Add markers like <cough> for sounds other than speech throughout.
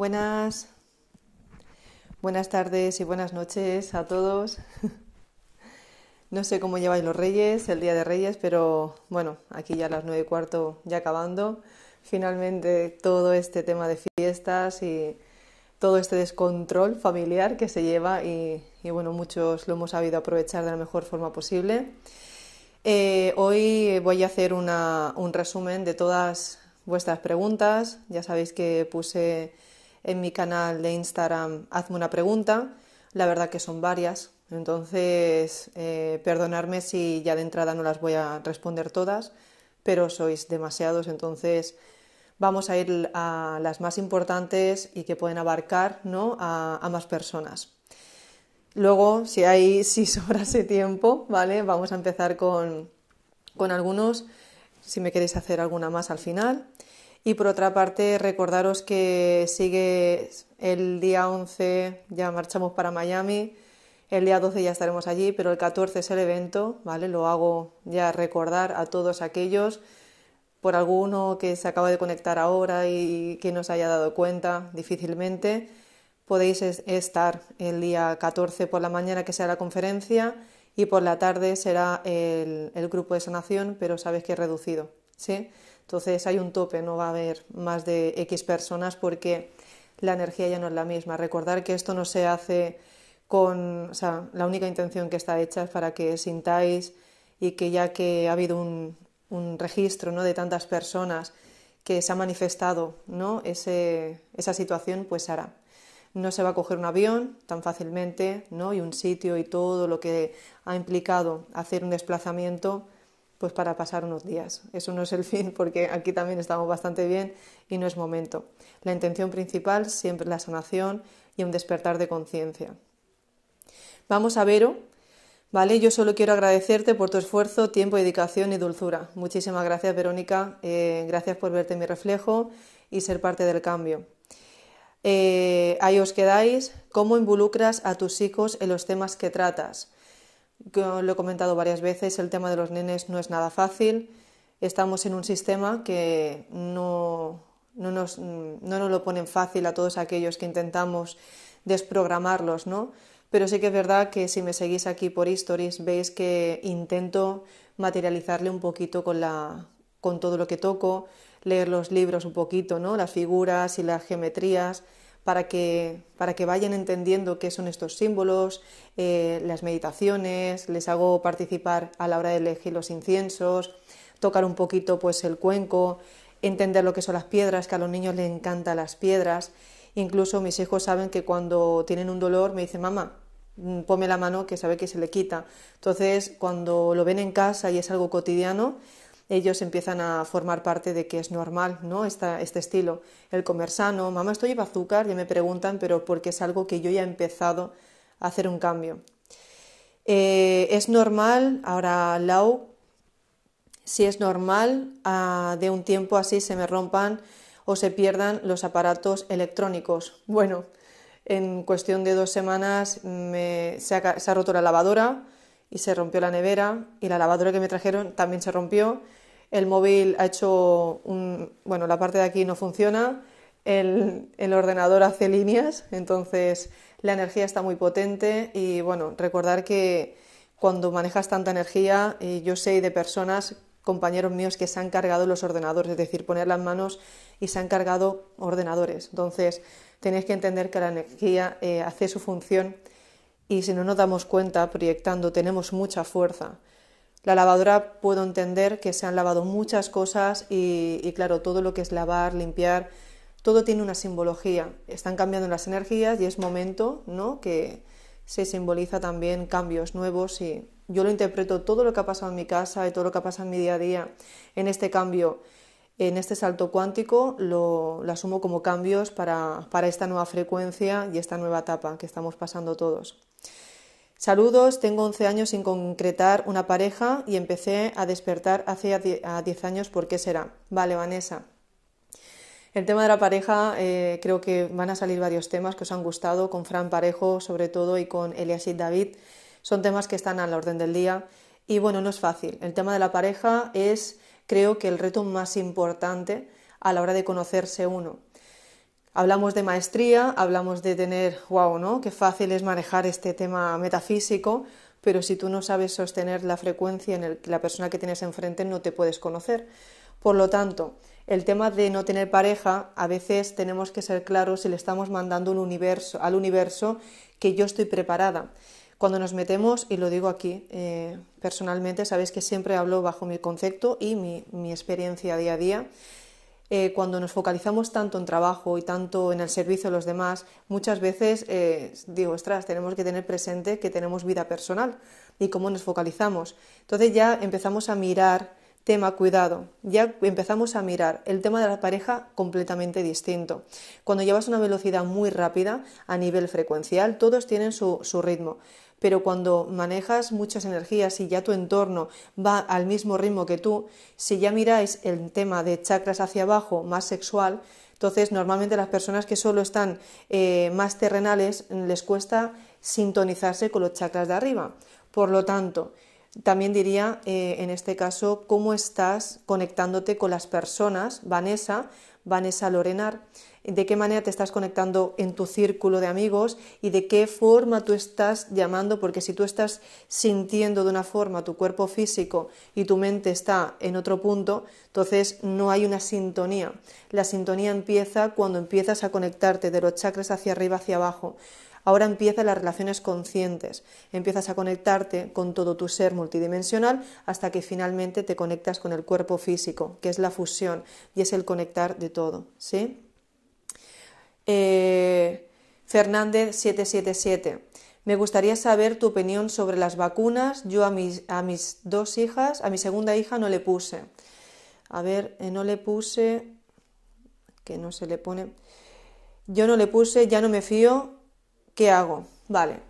Buenas. Buenas tardes y buenas noches a todos. <laughs> No sé cómo lleváis los Reyes, el Día de Reyes, pero bueno, aquí ya a las nueve y cuarto ya acabando. Finalmente todo este tema de fiestas y todo este descontrol familiar que se lleva y, bueno, muchos lo hemos sabido aprovechar de la mejor forma posible. Eh, hoy voy a hacer un resumen de todas vuestras preguntas. Ya sabéis que puse en mi canal de Instagram Hazme una pregunta. La verdad que son varias, entonces eh, perdonadme si ya de entrada no las voy a responder todas, pero sois demasiados, entonces vamos a ir a las más importantes y que pueden abarcar ¿no? a, más personas. Luego, si hay, <laughs> si sobrase tiempo, ¿vale? Vamos a empezar con, con algunos, si me queréis hacer alguna más al final. Y por otra parte, recordaros que sigue el día 11, ya marchamos para Miami, el día 12 ya estaremos allí, pero el 14 es el evento, ¿vale? Lo hago ya recordar a todos aquellos, por alguno que se acaba de conectar ahora y que no se haya dado cuenta difícilmente, podéis estar el día 14 por la mañana que sea la conferencia y por la tarde será el, grupo de sanación, pero sabes que es reducido, ¿sí? sí entonces hay un tope, no va a haber más de X personas porque la energía ya no es la misma. Recordar que esto no se hace con, o sea, la única intención que está hecha es para que sintáis y que ya que ha habido un, registro ¿no? de tantas personas que se ha manifestado esa situación, pues hará. No se va a coger un avión tan fácilmente ¿no? y un sitio y todo lo que ha implicado hacer un desplazamiento pues para pasar unos días. Eso no es el fin porque aquí también estamos bastante bien y no es momento. La intención principal siempre es la sanación y un despertar de conciencia. Vamos a Vero, ¿vale? Yo solo quiero agradecerte por tu esfuerzo, tiempo, dedicación y dulzura. Muchísimas gracias Verónica, eh, gracias por verte mi reflejo y ser parte del cambio. Eh, ahí os quedáis, ¿cómo involucras a tus hijos en los temas que tratas? lo he comentado varias veces, el tema de los nenes no es nada fácil. Estamos en un sistema que no, no, nos, no lo ponen fácil a todos aquellos que intentamos desprogramarlos, ¿no? Pero sí que es verdad que si me seguís aquí por stories veis que intento materializarle un poquito con, la, con todo lo que toco, leer los libros un poquito, ¿no? Las figuras y las geometrías, para que, vayan entendiendo qué son estos símbolos, eh, las meditaciones, les hago participar a la hora de elegir los inciensos, tocar un poquito pues el cuenco, entender lo que son las piedras, que a los niños les encantan las piedras. Incluso mis hijos saben que cuando tienen un dolor me dicen, mamá, mm, ponme la mano que sabe que se le quita. Entonces, cuando lo ven en casa y es algo cotidiano, ellos empiezan a formar parte de que es normal, ¿no? este estilo. El comer sano, mamá, estoy lleva azúcar, ya me preguntan, pero porque es algo que yo ya he empezado a hacer un cambio. Eh, es normal, ahora Lau, si es normal, ah, de un tiempo así se me rompan o se pierdan los aparatos electrónicos. Bueno, en cuestión de dos semanas se ha roto la lavadora y se rompió la nevera y la lavadora que me trajeron también se rompió el móvil ha hecho un, bueno, la parte de aquí no funciona, el, el, ordenador hace líneas, entonces la energía está muy potente y bueno, recordar que cuando manejas tanta energía, yo sé de personas, compañeros míos, que se han cargado los ordenadores, es decir, poner las manos y se han cargado ordenadores. Entonces, tenéis que entender que la energía eh, hace su función y si no nos damos cuenta, proyectando, tenemos mucha fuerza. La lavadora puedo entender que se han lavado muchas cosas y, claro, todo lo que es lavar, limpiar, todo tiene una simbología. Están cambiando las energías y es momento ¿no? que se simboliza también cambios nuevos y yo lo interpreto todo lo que ha pasado en mi casa y todo lo que ha pasado en mi día a día en este cambio, en este salto cuántico, lo, asumo como cambios para esta nueva frecuencia y esta nueva etapa que estamos pasando todos. Saludos, tengo 11 años sin concretar una pareja y empecé a despertar hace 10 años, ¿por qué será? Vale, Vanessa. El tema de la pareja, eh, creo que van a salir varios temas que os han gustado, con Fran Parejo sobre todo y con y David. Son temas que están a la orden del día y bueno, no es fácil. El tema de la pareja es creo que el reto más importante a la hora de conocerse uno. Hablamos de maestría, hablamos de tener, wow, ¿no? Qué fácil es manejar este tema metafísico, pero si tú no sabes sostener la frecuencia en la persona que tienes enfrente no te puedes conocer. Por lo tanto, el tema de no tener pareja, a veces tenemos que ser claros si le estamos mandando un universo, al universo que yo estoy preparada. Cuando nos metemos, y lo digo aquí eh, personalmente, sabéis que siempre hablo bajo mi concepto y mi experiencia día a día, eh, cuando nos focalizamos tanto en trabajo y tanto en el servicio a los demás, muchas veces eh, digo, ostras, tenemos que tener presente que tenemos vida personal y cómo nos focalizamos. Entonces ya empezamos a mirar tema cuidado, ya empezamos a mirar el tema de la pareja completamente distinto. Cuando llevas una velocidad muy rápida a nivel frecuencial, todos tienen su ritmo pero cuando manejas muchas energías y ya tu entorno va al mismo ritmo que tú, si ya miráis el tema de chakras hacia abajo, más sexual, entonces normalmente las personas que solo están eh, más terrenales les cuesta sintonizarse con los chakras de arriba. Por lo tanto, también diría eh, en este caso cómo estás conectándote con las personas, Vanessa, Vanessa Lorenar de qué manera te estás conectando en tu círculo de amigos y de qué forma tú estás llamando, porque si tú estás sintiendo de una forma tu cuerpo físico y tu mente está en otro punto, entonces no hay una sintonía. La sintonía empieza cuando empiezas a conectarte de los chakras hacia arriba, hacia abajo. Ahora empiezan las relaciones conscientes, empiezas a conectarte con todo tu ser multidimensional hasta que finalmente te conectas con el cuerpo físico, que es la fusión y es el conectar de todo, ¿sí? Eh, Fernández 777. Me gustaría saber tu opinión sobre las vacunas. Yo a mis, a mis dos hijas, a mi segunda hija no le puse. A ver, eh, no le puse, que no se le pone. Yo no le puse, ya no me fío. ¿Qué hago? Vale.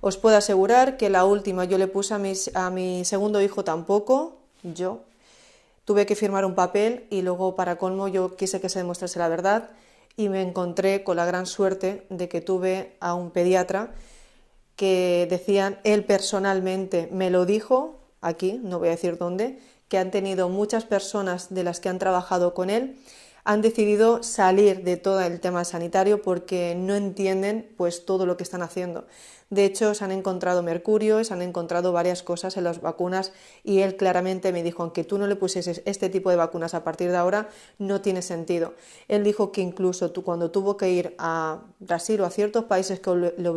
Os puedo asegurar que la última yo le puse a, a mi segundo hijo tampoco, yo. Tuve que firmar un papel y luego para colmo yo quise que se demostrase la verdad y me encontré con la gran suerte de que tuve a un pediatra que decían, él personalmente me lo dijo, aquí, no voy a decir dónde, que han tenido muchas personas de las que han trabajado con él han decidido salir de todo el tema sanitario porque no entienden pues todo lo que están haciendo. De hecho, se han encontrado mercurio, se han encontrado varias cosas en las vacunas y él claramente me dijo, aunque tú no le pusieses este tipo de vacunas a partir de ahora, no tiene sentido. Él dijo que incluso cuando tuvo que ir a Brasil o a ciertos países que le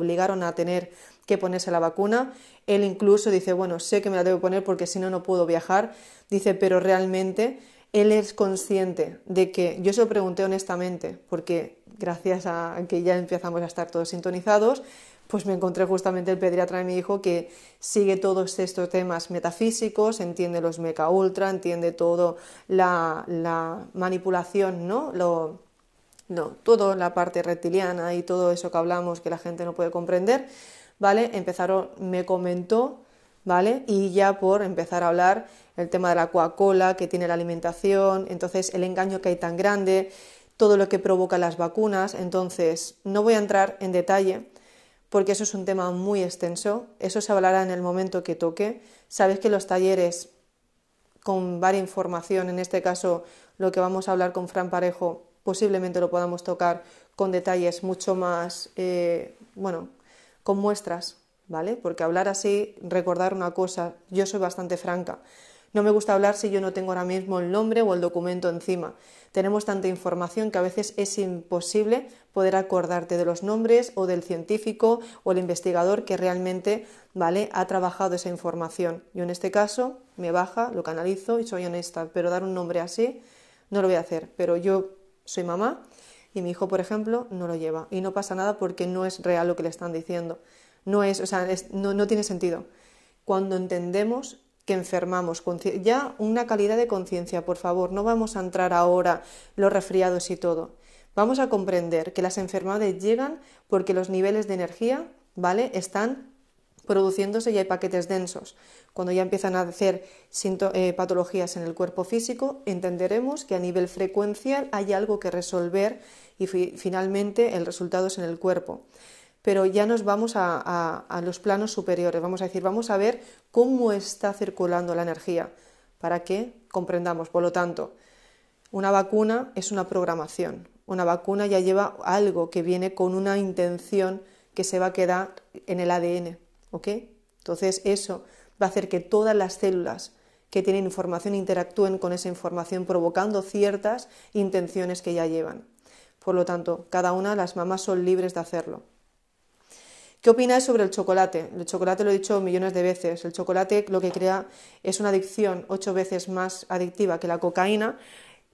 obligaron a tener que ponerse la vacuna, él incluso dice, bueno, sé que me la debo poner porque si no, no puedo viajar, dice, pero realmente él es consciente de que yo se lo pregunté honestamente, porque gracias a que ya empezamos a estar todos sintonizados, pues me encontré justamente el pediatra de mi hijo que sigue todos estos temas metafísicos, entiende los meca ultra, entiende todo la, la manipulación, ¿no? Lo, no, toda la parte reptiliana y todo eso que hablamos que la gente no puede comprender, ¿vale? Empezaron, me comentó, ¿vale? Y ya por empezar a hablar el tema de la Coca-Cola que tiene la alimentación, entonces el engaño que hay tan grande, todo lo que provoca las vacunas, entonces no voy a entrar en detalle porque eso es un tema muy extenso, eso se hablará en el momento que toque. sabes que los talleres con varia información, en este caso lo que vamos a hablar con Fran Parejo, posiblemente lo podamos tocar con detalles mucho más, eh, bueno, con muestras, ¿vale? Porque hablar así, recordar una cosa, yo soy bastante franca, no me gusta hablar si yo no tengo ahora mismo el nombre o el documento encima. Tenemos tanta información que a veces es imposible poder acordarte de los nombres o del científico o el investigador que realmente ¿vale? ha trabajado esa información. Yo en este caso me baja, lo canalizo y soy honesta, pero dar un nombre así no lo voy a hacer. Pero yo soy mamá y mi hijo, por ejemplo, no lo lleva. Y no pasa nada porque no es real lo que le están diciendo. No es, o sea, no tiene sentido. Cuando entendemos que enfermamos, ya una calidad de conciencia, por favor, no vamos a entrar ahora los resfriados y todo. Vamos a comprender que las enfermedades llegan porque los niveles de energía, ¿vale? Están produciéndose y hay paquetes densos. Cuando ya empiezan a hacer eh, patologías en el cuerpo físico, entenderemos que a nivel frecuencial hay algo que resolver y finalmente el resultado es en el cuerpo pero ya nos vamos a, los planos superiores, vamos a decir, vamos a ver cómo está circulando la energía para que comprendamos. Por lo tanto, una vacuna es una programación, una vacuna ya lleva algo que viene con una intención que se va a quedar en el ADN, Entonces eso va a hacer que todas las células que tienen información interactúen con esa información provocando ciertas intenciones que ya llevan. Por lo tanto, cada una, las mamás son libres de hacerlo. ¿Qué opináis sobre el chocolate? El chocolate lo he dicho millones de veces. El chocolate lo que crea es una adicción ocho veces más adictiva que la cocaína.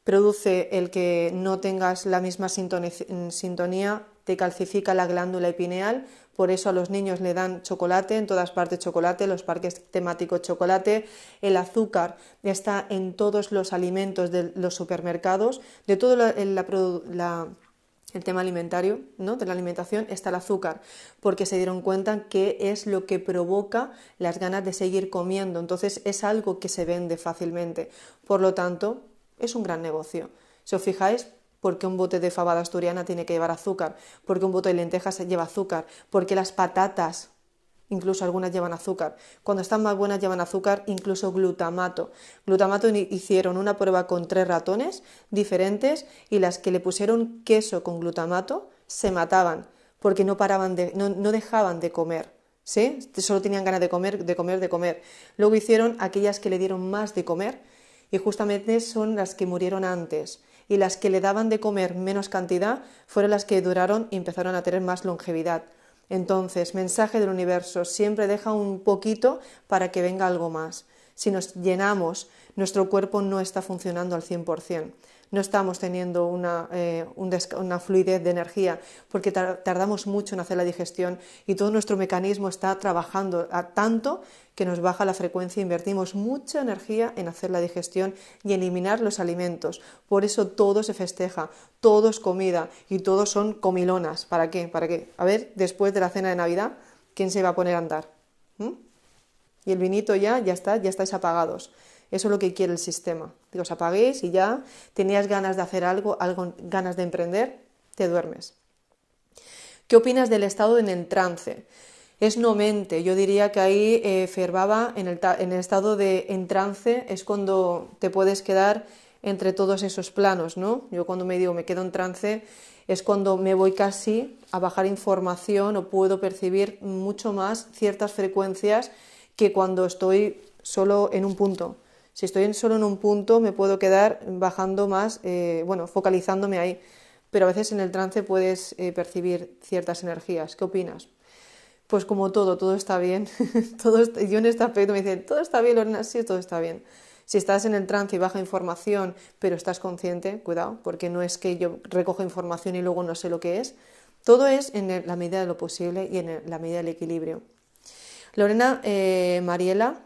Produce el que no tengas la misma sintonía, te calcifica la glándula epineal, por eso a los niños le dan chocolate, en todas partes chocolate, los parques temáticos chocolate, el azúcar está en todos los alimentos de los supermercados, de toda la, la el tema alimentario, ¿no? de la alimentación, está el azúcar, porque se dieron cuenta que es lo que provoca las ganas de seguir comiendo. Entonces es algo que se vende fácilmente. Por lo tanto, es un gran negocio. Si os fijáis, ¿por qué un bote de fabada asturiana tiene que llevar azúcar? ¿Por qué un bote de lentejas lleva azúcar? ¿Por qué las patatas incluso algunas llevan azúcar. Cuando están más buenas llevan azúcar, incluso glutamato. Glutamato hicieron una prueba con tres ratones diferentes y las que le pusieron queso con glutamato se mataban porque no dejaban de comer. ¿Sí? Solo tenían ganas de comer, de comer, de comer. Luego hicieron aquellas que le dieron más de comer y justamente son las que murieron antes y las que le daban de comer menos cantidad fueron las que duraron y empezaron a tener más longevidad. Entonces, mensaje del universo, siempre deja un poquito para que venga algo más. Si nos llenamos, nuestro cuerpo no está funcionando al 100% no estamos teniendo una, eh, una fluidez de energía porque tardamos mucho en hacer la digestión y todo nuestro mecanismo está trabajando a tanto que nos baja la frecuencia, invertimos mucha energía en hacer la digestión y eliminar los alimentos. Por eso todo se festeja, todo es comida y todos son comilonas. ¿Para qué? ¿Para qué? A ver, después de la cena de Navidad, ¿quién se va a poner a andar? ¿Mm? Y el vinito ya, ya está, ya estáis apagados. Eso es lo que quiere el sistema. os apaguéis y ya tenías ganas de hacer algo, ganas de emprender, te duermes. ¿Qué opinas del estado en el trance? Es no mente, yo diría que ahí eh, fervaba en el, estado de en trance es cuando te puedes quedar entre todos esos planos, ¿no? Yo cuando me digo me quedo en trance es cuando me voy casi a bajar información o puedo percibir mucho más ciertas frecuencias que cuando estoy solo en un punto. Si estoy solo en un punto, me puedo quedar bajando más, eh, bueno, focalizándome ahí. Pero a veces en el trance puedes eh, percibir ciertas energías. ¿Qué opinas? Pues como todo, todo está bien. <laughs> todo yo en este aspecto me dicen, todo está bien, Lorena, sí, todo está bien. Si estás en el trance y baja información, pero estás consciente, cuidado, porque no es que yo recoja información y luego no sé lo que es. Todo es en la medida de lo posible y en la medida del equilibrio. Lorena eh, Mariela,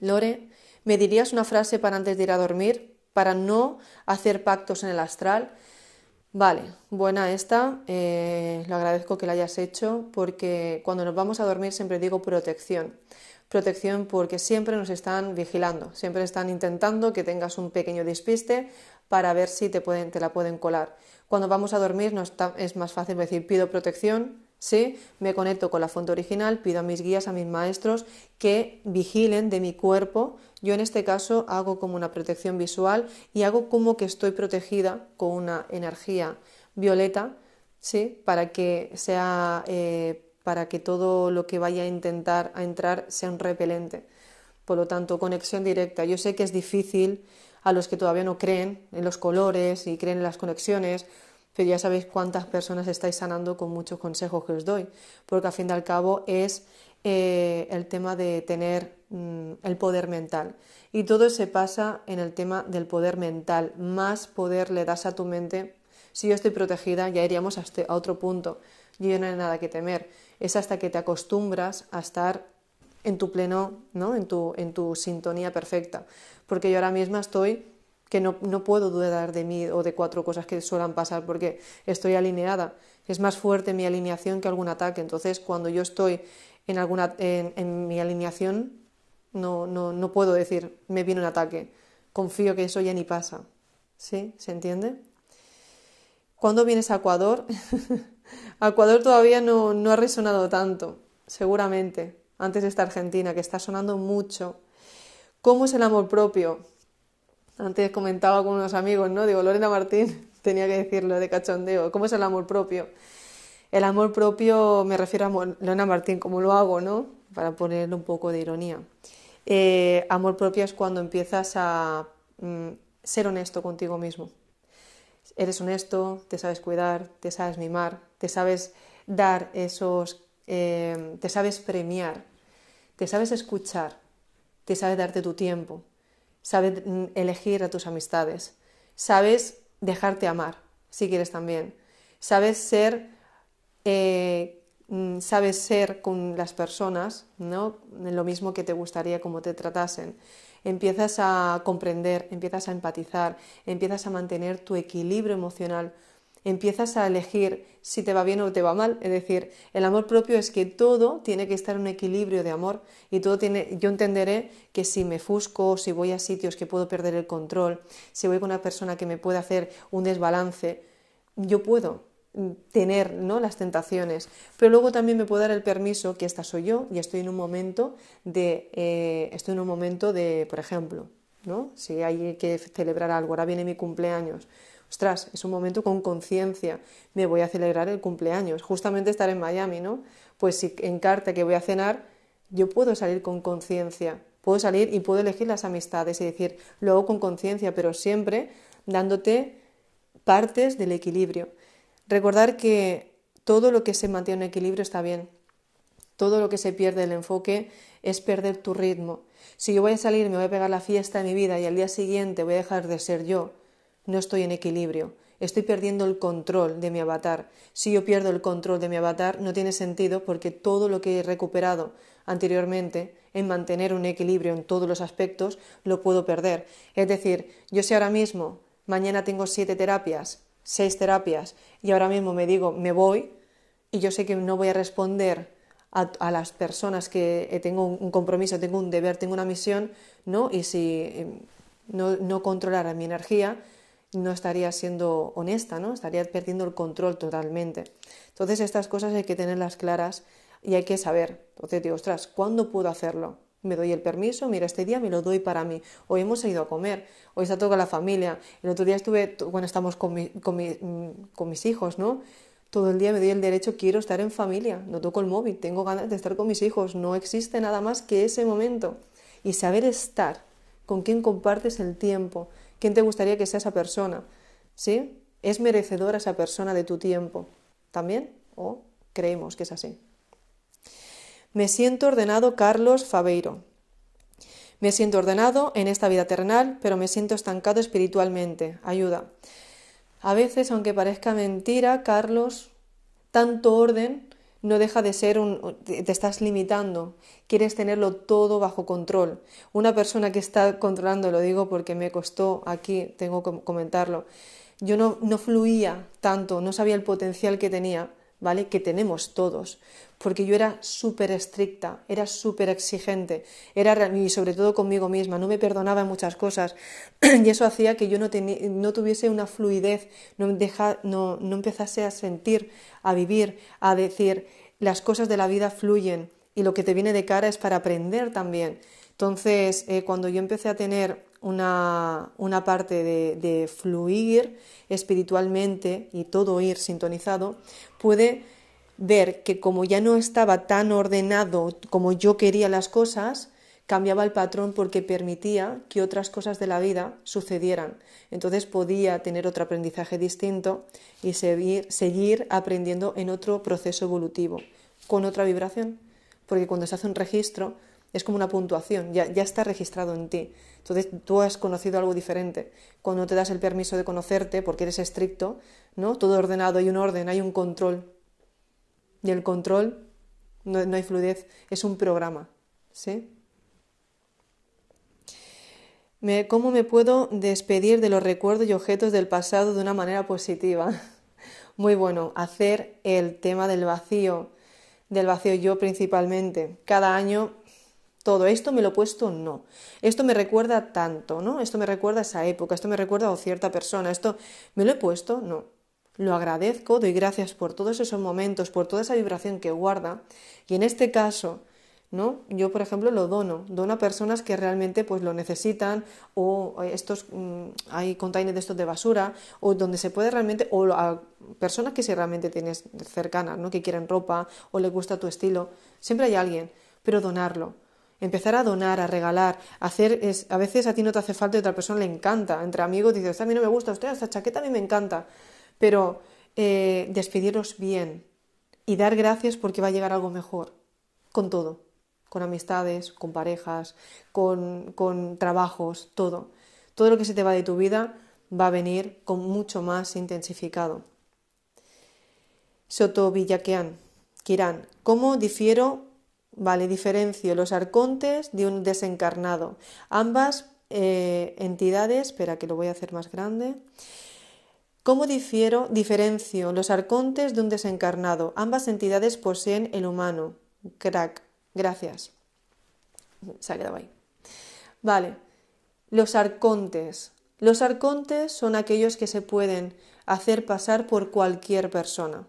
Lore, ¿Me dirías una frase para antes de ir a dormir? Para no hacer pactos en el astral. Vale, buena esta. Eh, lo agradezco que la hayas hecho porque cuando nos vamos a dormir siempre digo protección. Protección porque siempre nos están vigilando, siempre están intentando que tengas un pequeño despiste para ver si te, pueden, te la pueden colar. Cuando vamos a dormir es más fácil decir pido protección, ¿sí? Me conecto con la fuente original, pido a mis guías, a mis maestros que vigilen de mi cuerpo. Yo en este caso hago como una protección visual y hago como que estoy protegida con una energía violeta, Para que sea, eh, para que todo lo que vaya a intentar a entrar sea un repelente. Por lo tanto, conexión directa. Yo sé que es difícil a los que todavía no creen en los colores y creen en las conexiones, pero ya sabéis cuántas personas estáis sanando con muchos consejos que os doy, porque al fin y al cabo es eh, el tema de tener mm, el poder mental. Y todo se pasa en el tema del poder mental. Más poder le das a tu mente. Si yo estoy protegida, ya iríamos a este, otro punto. Yo no hay nada que temer. Es hasta que te acostumbras a estar en tu pleno, ¿no? en, tu, en tu sintonía perfecta. Porque yo ahora mismo estoy que no, puedo dudar de mí o de cuatro cosas que suelen pasar porque estoy alineada. Es más fuerte mi alineación que algún ataque. Entonces, cuando yo estoy en, alguna, en, mi alineación, no, no, puedo decir, me viene un ataque. Confío que eso ya ni pasa. ¿Sí? ¿Se entiende? ¿Cuándo vienes a Ecuador? <laughs> Ecuador todavía no, no ha resonado tanto, seguramente, antes de esta Argentina, que está sonando mucho. ¿Cómo es el amor propio? Antes comentaba con unos amigos, ¿no? Digo, Lorena Martín <laughs> tenía que decirlo de cachondeo. ¿Cómo es el amor propio? El amor propio me refiero a Lorena Martín, ¿cómo lo hago, no? Para ponerle un poco de ironía. Eh, amor propio es cuando empiezas a mm, ser honesto contigo mismo. Eres honesto, te sabes cuidar, te sabes mimar, te sabes dar esos, eh, te sabes premiar, te sabes escuchar, te sabes darte tu tiempo, sabes mm, elegir a tus amistades, sabes dejarte amar, si quieres también, sabes ser, eh, mm, sabes ser con las personas, ¿no? Lo mismo que te gustaría como te tratasen. Empiezas a comprender, empiezas a empatizar, empiezas a mantener tu equilibrio emocional empiezas a elegir si te va bien o te va mal. Es decir, el amor propio es que todo tiene que estar en un equilibrio de amor y todo tiene, yo entenderé que si me fusco, si voy a sitios que puedo perder el control, si voy con una persona que me puede hacer un desbalance, yo puedo mm, tener ¿no? las tentaciones, pero luego también me puedo dar el permiso que esta soy yo y estoy en un momento de, eh, estoy en un momento de, por ejemplo, ¿no? si hay que celebrar algo, ahora viene mi cumpleaños, ostras, es un momento con conciencia, me voy a celebrar el cumpleaños, justamente estar en Miami, ¿no? Pues si en carta que voy a cenar, yo puedo salir con conciencia, puedo salir y puedo elegir las amistades, y decir, lo hago con conciencia, pero siempre dándote partes del equilibrio. Recordar que todo lo que se mantiene en equilibrio está bien, todo lo que se pierde el enfoque es perder tu ritmo. Si yo voy a salir, me voy a pegar la fiesta de mi vida y al día siguiente voy a dejar de ser yo no estoy en equilibrio, estoy perdiendo el control de mi avatar. Si yo pierdo el control de mi avatar, no tiene sentido porque todo lo que he recuperado anteriormente en mantener un equilibrio en todos los aspectos, lo puedo perder. Es decir, yo si ahora mismo, mañana tengo siete terapias, seis terapias, y ahora mismo me digo, me voy, y yo sé que no voy a responder a, las personas que eh, tengo un, compromiso, tengo un deber, tengo una misión, ¿no? Y si eh, no, no controlara mi energía, no estaría siendo honesta, ¿no? Estaría perdiendo el control totalmente. Entonces estas cosas hay que tenerlas claras y hay que saber. Entonces digo, ostras, ¿cuándo puedo hacerlo? Me doy el permiso, mira, este día me lo doy para mí. Hoy hemos ido a comer, hoy está todo la familia. El otro día estuve, bueno, estamos con, mm, con mis hijos, ¿no? Todo el día me doy el derecho, quiero estar en familia, no toco el móvil, tengo ganas de estar con mis hijos, no existe nada más que ese momento. Y saber estar, con quién compartes el tiempo, ¿Quién te gustaría que sea esa persona? ¿Sí? ¿Es merecedora esa persona de tu tiempo? ¿También? ¿O creemos que es así? Me siento ordenado Carlos Fabeiro. Me siento ordenado en esta vida terrenal, pero me siento estancado espiritualmente. Ayuda. A veces, aunque parezca mentira, Carlos, tanto orden no deja de ser un... te estás limitando, quieres tenerlo todo bajo control. Una persona que está controlando, lo digo porque me costó aquí, tengo que comentarlo, yo no, no fluía tanto, no sabía el potencial que tenía ¿vale? Que tenemos todos. Porque yo era súper estricta, era súper exigente, era, y sobre todo conmigo misma, no me perdonaba en muchas cosas. <clears throat> y eso hacía que yo no, no tuviese una fluidez, no, no, no empezase a sentir, a vivir, a decir, las cosas de la vida fluyen y lo que te viene de cara es para aprender también. Entonces, eh, cuando yo empecé a tener una, parte de, fluir espiritualmente y todo ir sintonizado, pude ver que como ya no estaba tan ordenado como yo quería las cosas, cambiaba el patrón porque permitía que otras cosas de la vida sucedieran. Entonces podía tener otro aprendizaje distinto y seguir aprendiendo en otro proceso evolutivo, con otra vibración, porque cuando se hace un registro, es como una puntuación, ya, está registrado en ti. Entonces tú has conocido algo diferente. Cuando te das el permiso de conocerte, porque eres estricto, ¿no? Todo ordenado, hay un orden, hay un control. Y el control, no, hay fluidez, es un programa, ¿sí? ¿Cómo me puedo despedir de los recuerdos y objetos del pasado de una manera positiva? <laughs> Muy bueno, hacer el tema del vacío, del vacío yo principalmente. Cada año todo esto me lo he puesto no esto me recuerda tanto no esto me recuerda esa época esto me recuerda a cierta persona esto me lo he puesto no lo agradezco doy gracias por todos esos momentos por toda esa vibración que guarda y en este caso ¿No? Yo, por ejemplo, lo dono, dono a personas que realmente pues lo necesitan o eh, estos mm, hay containers de estos de basura o donde se puede realmente o a personas que si realmente tienes cercanas, ¿no? que quieren ropa o les gusta tu estilo, siempre hay alguien, pero donarlo empezar a donar, a regalar, a hacer, es, a veces a ti no te hace falta y a otra persona le encanta, entre amigos dices, a mí no me gusta, usted, esta chaqueta a mí me encanta, pero eh, despediros bien y dar gracias porque va a llegar algo mejor, con todo, con amistades, con parejas, con, con trabajos, todo. Todo lo que se te va de tu vida va a venir con mucho más intensificado. Soto villaquean Kiran, ¿cómo difiero Vale, diferencio los arcontes de un desencarnado. Ambas eh, entidades, espera que lo voy a hacer más grande. ¿Cómo difiero, diferencio los arcontes de un desencarnado? Ambas entidades poseen el humano. Crack, gracias. Se ha quedado ahí. Vale, los arcontes. Los arcontes son aquellos que se pueden hacer pasar por cualquier persona.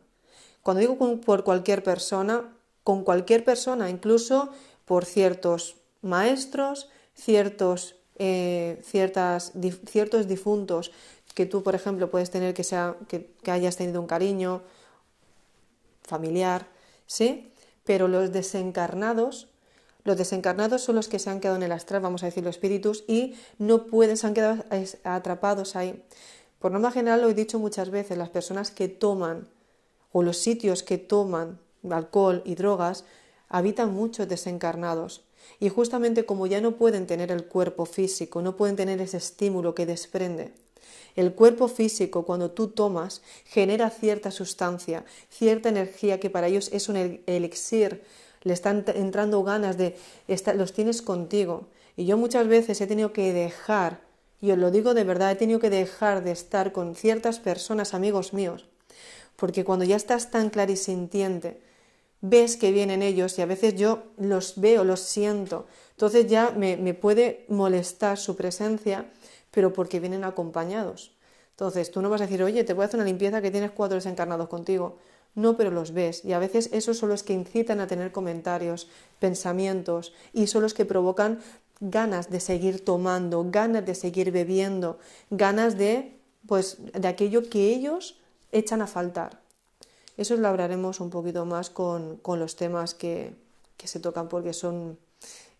Cuando digo por cualquier persona, con cualquier persona, incluso por ciertos maestros, ciertos, eh, ciertas, ciertos difuntos que tú, por ejemplo, puedes tener que, sea, que, que hayas tenido un cariño familiar, ¿sí? Pero los desencarnados los desencarnados son los que se han quedado en el astral, vamos a decir, los espíritus, y no pueden, se han quedado atrapados ahí. Por norma general, lo he dicho muchas veces, las personas que toman o los sitios que toman alcohol y drogas, habitan muchos desencarnados. Y justamente como ya no pueden tener el cuerpo físico, no pueden tener ese estímulo que desprende. El cuerpo físico, cuando tú tomas, genera cierta sustancia, cierta energía que para ellos es un elixir. Le están entrando ganas de, los tienes contigo. Y yo muchas veces he tenido que dejar, y os lo digo de verdad, he tenido que dejar de estar con ciertas personas, amigos míos, porque cuando ya estás tan clarisintiente, ves que vienen ellos y a veces yo los veo, los siento. Entonces ya me, puede molestar su presencia, pero porque vienen acompañados. Entonces tú no vas a decir, oye, te voy a hacer una limpieza que tienes cuatro desencarnados contigo. No, pero los ves. Y a veces esos son los que incitan a tener comentarios, pensamientos, y son los que provocan ganas de seguir tomando, ganas de seguir bebiendo, ganas de, pues, de aquello que ellos echan a faltar. Eso lo hablaremos un poquito más con, los temas que, se tocan porque son,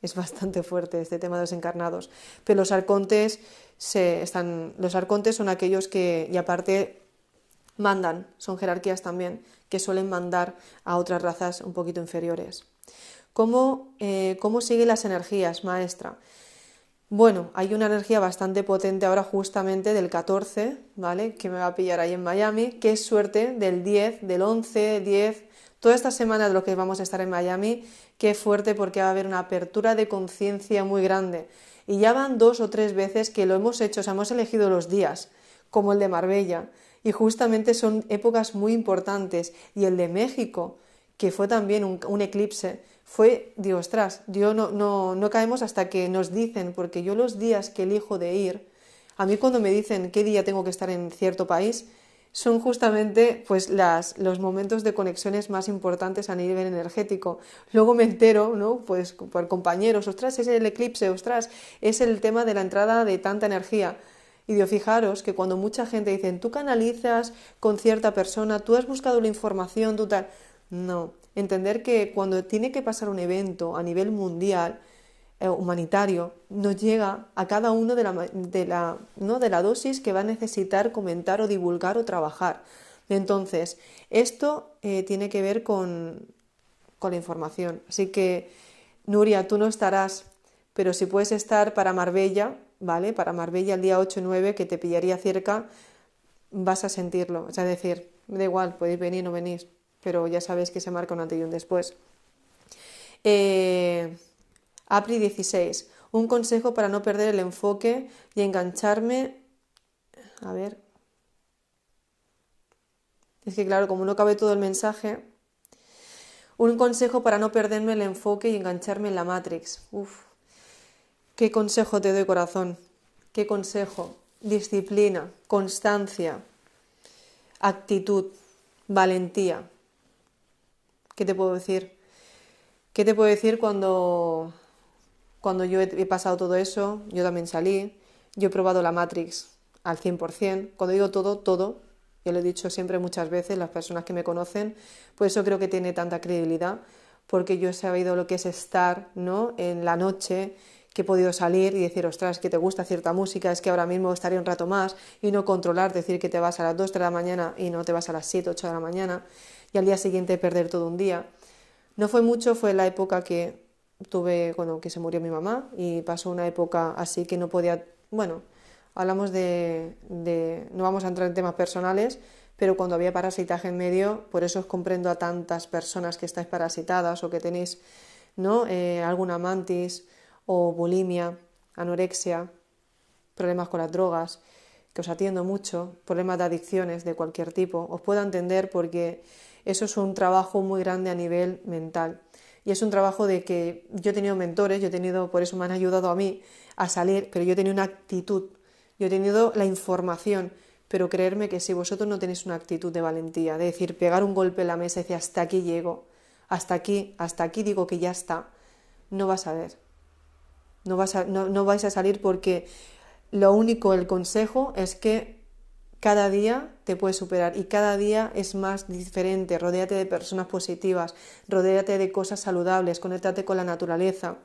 es bastante fuerte este tema de los encarnados. Pero los arcontes, están, los arcontes son aquellos que, y aparte mandan, son jerarquías también, que suelen mandar a otras razas un poquito inferiores. ¿Cómo, eh, cómo siguen las energías, maestra? Bueno, hay una energía bastante potente ahora justamente del 14, ¿vale? Que me va a pillar ahí en Miami, Qué suerte del 10, del 11, 10, toda esta semana de lo que vamos a estar en Miami, qué fuerte porque va a haber una apertura de conciencia muy grande. Y ya van dos o tres veces que lo hemos hecho, o sea, hemos elegido los días, como el de Marbella, y justamente son épocas muy importantes, y el de México, que fue también un eclipse, fue, digo, ostras, yo no, no, no caemos hasta que nos dicen, porque yo los días que elijo de ir, a mí cuando me dicen qué día tengo que estar en cierto país, son justamente pues las, los momentos de conexiones más importantes a nivel energético. Luego me entero, ¿no? Pues por compañeros, ostras, es el eclipse, ostras, es el tema de la entrada de tanta energía. Y digo, fijaros que cuando mucha gente dice, tú canalizas con cierta persona, tú has buscado la información, tú tal. No, Entender que cuando tiene que pasar un evento a nivel mundial, eh, humanitario, nos llega a cada uno de la, de, la, ¿no? de la dosis que va a necesitar comentar o divulgar o trabajar. Entonces, esto eh, tiene que ver con, con la información. Así que, Nuria, tú no estarás, pero si puedes estar para Marbella, ¿vale? Para Marbella el día 8 o 9, que te pillaría cerca, vas a sentirlo. Es decir, da igual, podéis venir o no venís pero ya sabéis que se marca un antes y un después. Eh, APRI 16. Un consejo para no perder el enfoque y engancharme. A ver. Es que claro, como no cabe todo el mensaje. Un consejo para no perderme el enfoque y engancharme en la Matrix. Uf. ¿Qué consejo te doy, corazón? ¿Qué consejo? Disciplina, constancia, actitud, valentía. ¿Qué te puedo decir? ¿Qué te puedo decir cuando, cuando yo he, pasado todo eso? Yo también salí, yo he probado la Matrix al 100%. Cuando digo todo, todo, yo lo he dicho siempre muchas veces, las personas que me conocen, pues eso creo que tiene tanta credibilidad, porque yo he sabido lo que es estar ¿no? en la noche, que he podido salir y decir, ostras, que te gusta cierta música, es que ahora mismo estaría un rato más, y no controlar, decir que te vas a las 2 de la mañana y no te vas a las 7, 8 de la mañana y al día siguiente perder todo un día. No fue mucho, fue la época que tuve, cuando que se murió mi mamá y pasó una época así que no podía, bueno, hablamos de, no vamos a entrar en temas personales, pero cuando había parasitaje en medio, por eso os comprendo a tantas personas que estáis parasitadas o que tenéis, ¿no? Eh, alguna mantis o bulimia, anorexia, problemas con las drogas, que os atiendo mucho, problemas de adicciones de cualquier tipo. Os puedo entender porque eso es un trabajo muy grande a nivel mental. Y es un trabajo de que yo he tenido mentores, yo he tenido, por eso me han ayudado a mí a salir, pero yo he tenido una actitud, yo he tenido la información, pero creerme que si vosotros no tenéis una actitud de valentía, de decir, pegar un golpe en la mesa y decir, hasta aquí llego, hasta aquí, hasta aquí digo que ya está, no vas a ver. No, vas no vais a salir porque lo único, el consejo es que cada día te puedes superar y cada día es más diferente. Rodéate de personas positivas, rodéate de cosas saludables, conéctate con la naturaleza,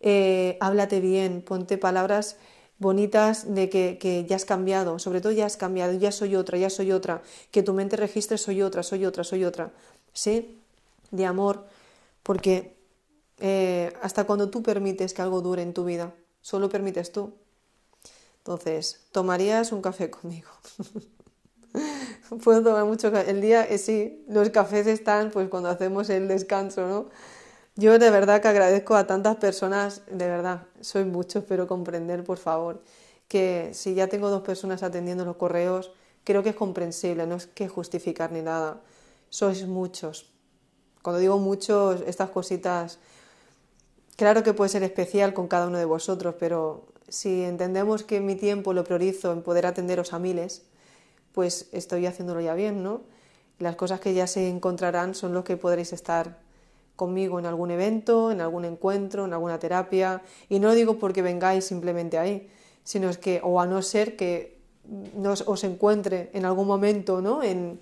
eh, háblate bien, ponte palabras bonitas de que, ya has cambiado, sobre todo ya has cambiado, ya soy otra, ya soy otra, que tu mente registre soy otra, soy otra, soy otra, ¿sí? De amor, porque eh, hasta cuando tú permites que algo dure en tu vida, solo permites tú, entonces, ¿tomarías un café conmigo? <laughs> Puedo tomar mucho café. El día, eh, sí, los cafés están pues cuando hacemos el descanso, ¿no? Yo de verdad que agradezco a tantas personas, de verdad, soy muchos, pero comprender, por favor, que si ya tengo dos personas atendiendo los correos, creo que es comprensible, no es que justificar ni nada. Sois muchos. Cuando digo muchos, estas cositas, claro que puede ser especial con cada uno de vosotros, pero si entendemos que mi tiempo lo priorizo en poder atenderos a miles, pues estoy haciéndolo ya bien, ¿no? Las cosas que ya se encontrarán son los que podréis estar conmigo en algún evento, en algún encuentro, en alguna terapia. Y no lo digo porque vengáis simplemente ahí, sino es que, o a no ser que nos, os encuentre en algún momento, ¿no? En,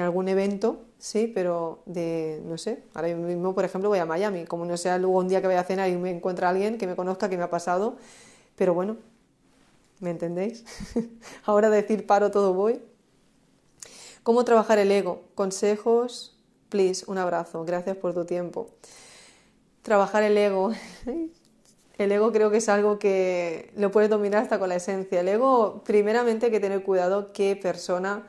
algún evento, sí, pero de, no sé, ahora mismo, por ejemplo, voy a Miami, como no sea luego un día que vaya a cenar y me encuentra alguien que me conozca, que me ha pasado, pero bueno, ¿me entendéis? <laughs> Ahora decir paro todo voy. ¿Cómo trabajar el ego? Consejos, please, un abrazo, gracias por tu tiempo. Trabajar el ego. <laughs> El ego creo que es algo que lo puedes dominar hasta con la esencia. El ego, primeramente, hay que tener cuidado qué persona,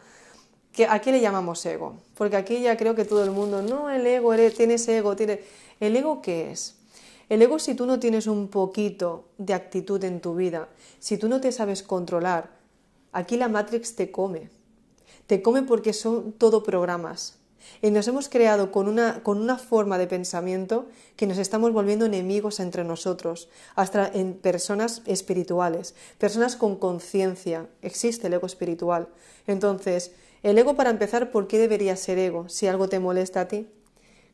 que, a qué le llamamos ego. Porque aquí ya creo que todo el mundo, no, el ego, e-". tienes ego, tiene. ¿El ego qué es? El ego, si tú no tienes un poquito de actitud en tu vida, si tú no te sabes controlar, aquí la Matrix te come. Te come porque son todo programas. Y nos hemos creado con una, con una forma de pensamiento que nos estamos volviendo enemigos entre nosotros, hasta en personas espirituales, personas con conciencia. Existe el ego espiritual. Entonces, el ego para empezar, ¿por qué debería ser ego si algo te molesta a ti?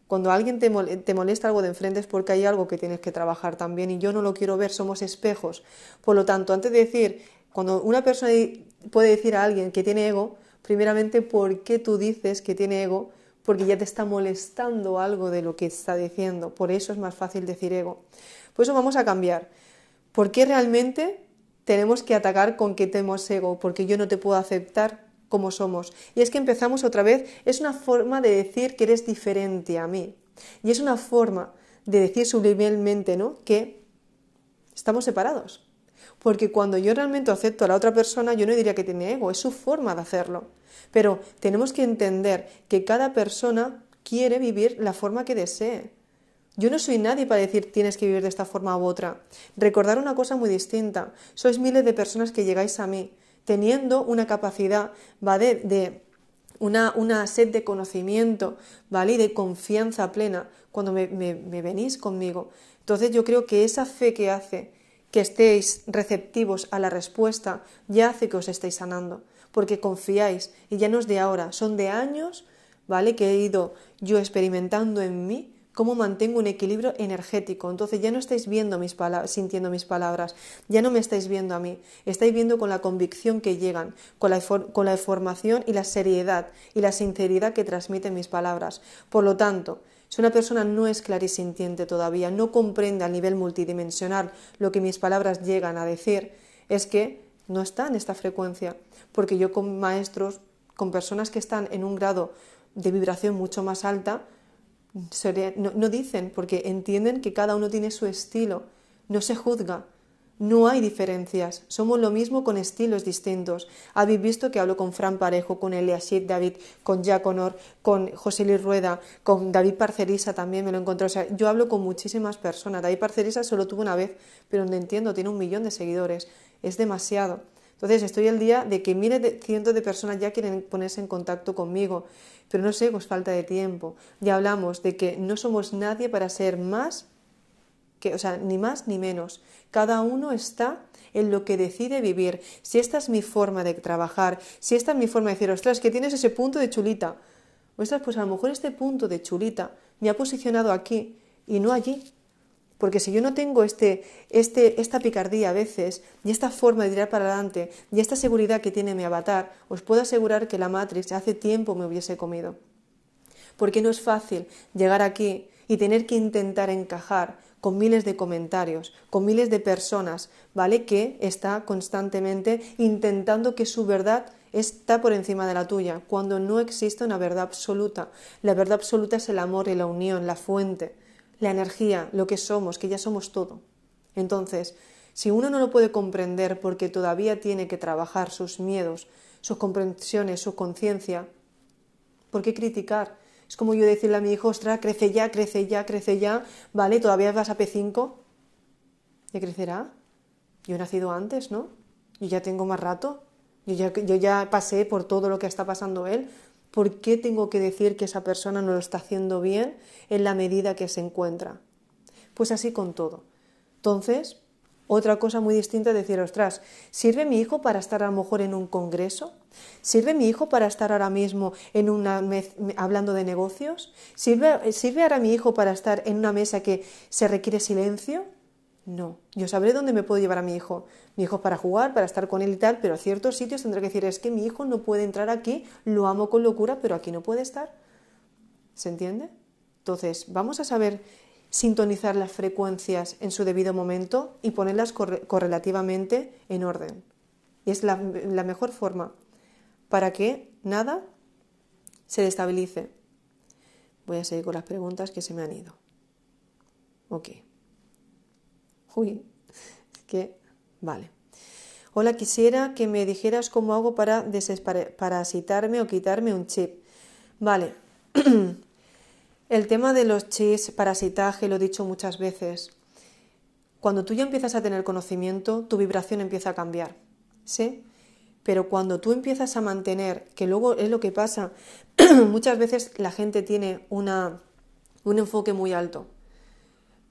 Cuando alguien te, molesta algo de enfrente es porque hay algo que tienes que trabajar también y yo no lo quiero ver, somos espejos. Por lo tanto, antes de decir, cuando una persona puede decir a alguien que tiene ego, primeramente, ¿por qué tú dices que tiene ego? Porque ya te está molestando algo de lo que está diciendo. Por eso es más fácil decir ego. Por eso vamos a cambiar. ¿Por qué realmente tenemos que atacar con que tenemos ego? Porque yo no te puedo aceptar como somos. Y es que empezamos otra vez, es una forma de decir que eres diferente a mí. Y es una forma de decir subliminalmente, ¿no? Que estamos separados. Porque cuando yo realmente acepto a la otra persona, yo no diría que tiene ego, es su forma de hacerlo. Pero tenemos que entender que cada persona quiere vivir la forma que desee. Yo no soy nadie para decir tienes que vivir de esta forma u otra. Recordar una cosa muy distinta. Sois miles de personas que llegáis a mí teniendo una capacidad, ¿vale? De una, sed de conocimiento, ¿vale? Y de confianza plena cuando me, venís conmigo. Entonces yo creo que esa fe que hace que estéis receptivos a la respuesta ya hace que os estéis sanando, porque confiáis y ya no es de ahora, son de años, ¿vale? Que he ido yo experimentando en mí cómo mantengo un equilibrio energético. Entonces ya no estáis viendo mis palabras, sintiendo mis palabras, ya no me estáis viendo a mí, estáis viendo con la convicción que llegan, con la, con la información y la seriedad y la sinceridad que transmiten mis palabras. Por lo tanto, si una persona no es clarisintiente todavía, no comprende a nivel multidimensional lo que mis palabras llegan a decir, es que no está en esta frecuencia, porque yo con maestros, con personas que están en un grado de vibración mucho más alta, no, dicen porque entienden que cada uno tiene su estilo, no se juzga, no hay diferencias, somos lo mismo con estilos distintos. Habéis visto que hablo con Fran Parejo, con Eliasid David, con Jack Honor, con José Luis Rueda, con David Parcerisa también me lo encontré. O sea, yo hablo con muchísimas personas. David Parcerisa solo tuvo una vez, pero no entiendo tiene un millón de seguidores. Es demasiado. Entonces estoy al día de que miles de cientos de personas ya quieren ponerse en contacto conmigo, pero no sé, pues falta de tiempo. Ya hablamos de que no somos nadie para ser más que, o sea, ni más ni menos. Cada uno está en lo que decide vivir. Si esta es mi forma de trabajar, si esta es mi forma de decir, ostras, que tienes ese punto de chulita. Ostras, pues a lo mejor este punto de chulita me ha posicionado aquí y no allí. Porque si yo no tengo este, este, esta picardía a veces, y esta forma de tirar para adelante, y esta seguridad que tiene mi avatar, os puedo asegurar que la Matrix hace tiempo me hubiese comido. Porque no es fácil llegar aquí y tener que intentar encajar con miles de comentarios, con miles de personas, ¿vale? Que está constantemente intentando que su verdad está por encima de la tuya, cuando no existe una verdad absoluta. La verdad absoluta es el amor y la unión, la fuente la energía, lo que somos, que ya somos todo. Entonces, si uno no lo puede comprender porque todavía tiene que trabajar sus miedos, sus comprensiones, su conciencia, ¿por qué criticar? Es como yo decirle a mi hijo, ostra crece ya, crece ya, crece ya, ¿vale? ¿Todavía vas a P5? ¿Ya crecerá? Yo he nacido antes, ¿no? Yo ya tengo más rato, yo ya, yo ya pasé por todo lo que está pasando él, ¿Por qué tengo que decir que esa persona no lo está haciendo bien en la medida que se encuentra? Pues así con todo. Entonces, otra cosa muy distinta es decir, ostras, ¿sirve mi hijo para estar a lo mejor en un congreso? ¿Sirve mi hijo para estar ahora mismo en una hablando de negocios? ¿Sirve, ¿Sirve ahora mi hijo para estar en una mesa que se requiere silencio? No, yo sabré dónde me puedo llevar a mi hijo. Mi hijo es para jugar, para estar con él y tal, pero a ciertos sitios tendré que decir, es que mi hijo no puede entrar aquí, lo amo con locura, pero aquí no puede estar. ¿Se entiende? Entonces, vamos a saber sintonizar las frecuencias en su debido momento y ponerlas correlativamente en orden. Y es la, la mejor forma para que nada se destabilice. Voy a seguir con las preguntas que se me han ido. Ok. Uy, es que, vale. Hola, quisiera que me dijeras cómo hago para parasitarme o quitarme un chip. Vale. <clears throat> El tema de los chips, parasitaje, lo he dicho muchas veces. Cuando tú ya empiezas a tener conocimiento, tu vibración empieza a cambiar. ¿Sí? Pero cuando tú empiezas a mantener, que luego es lo que pasa, <clears throat> muchas veces la gente tiene un enfoque muy alto.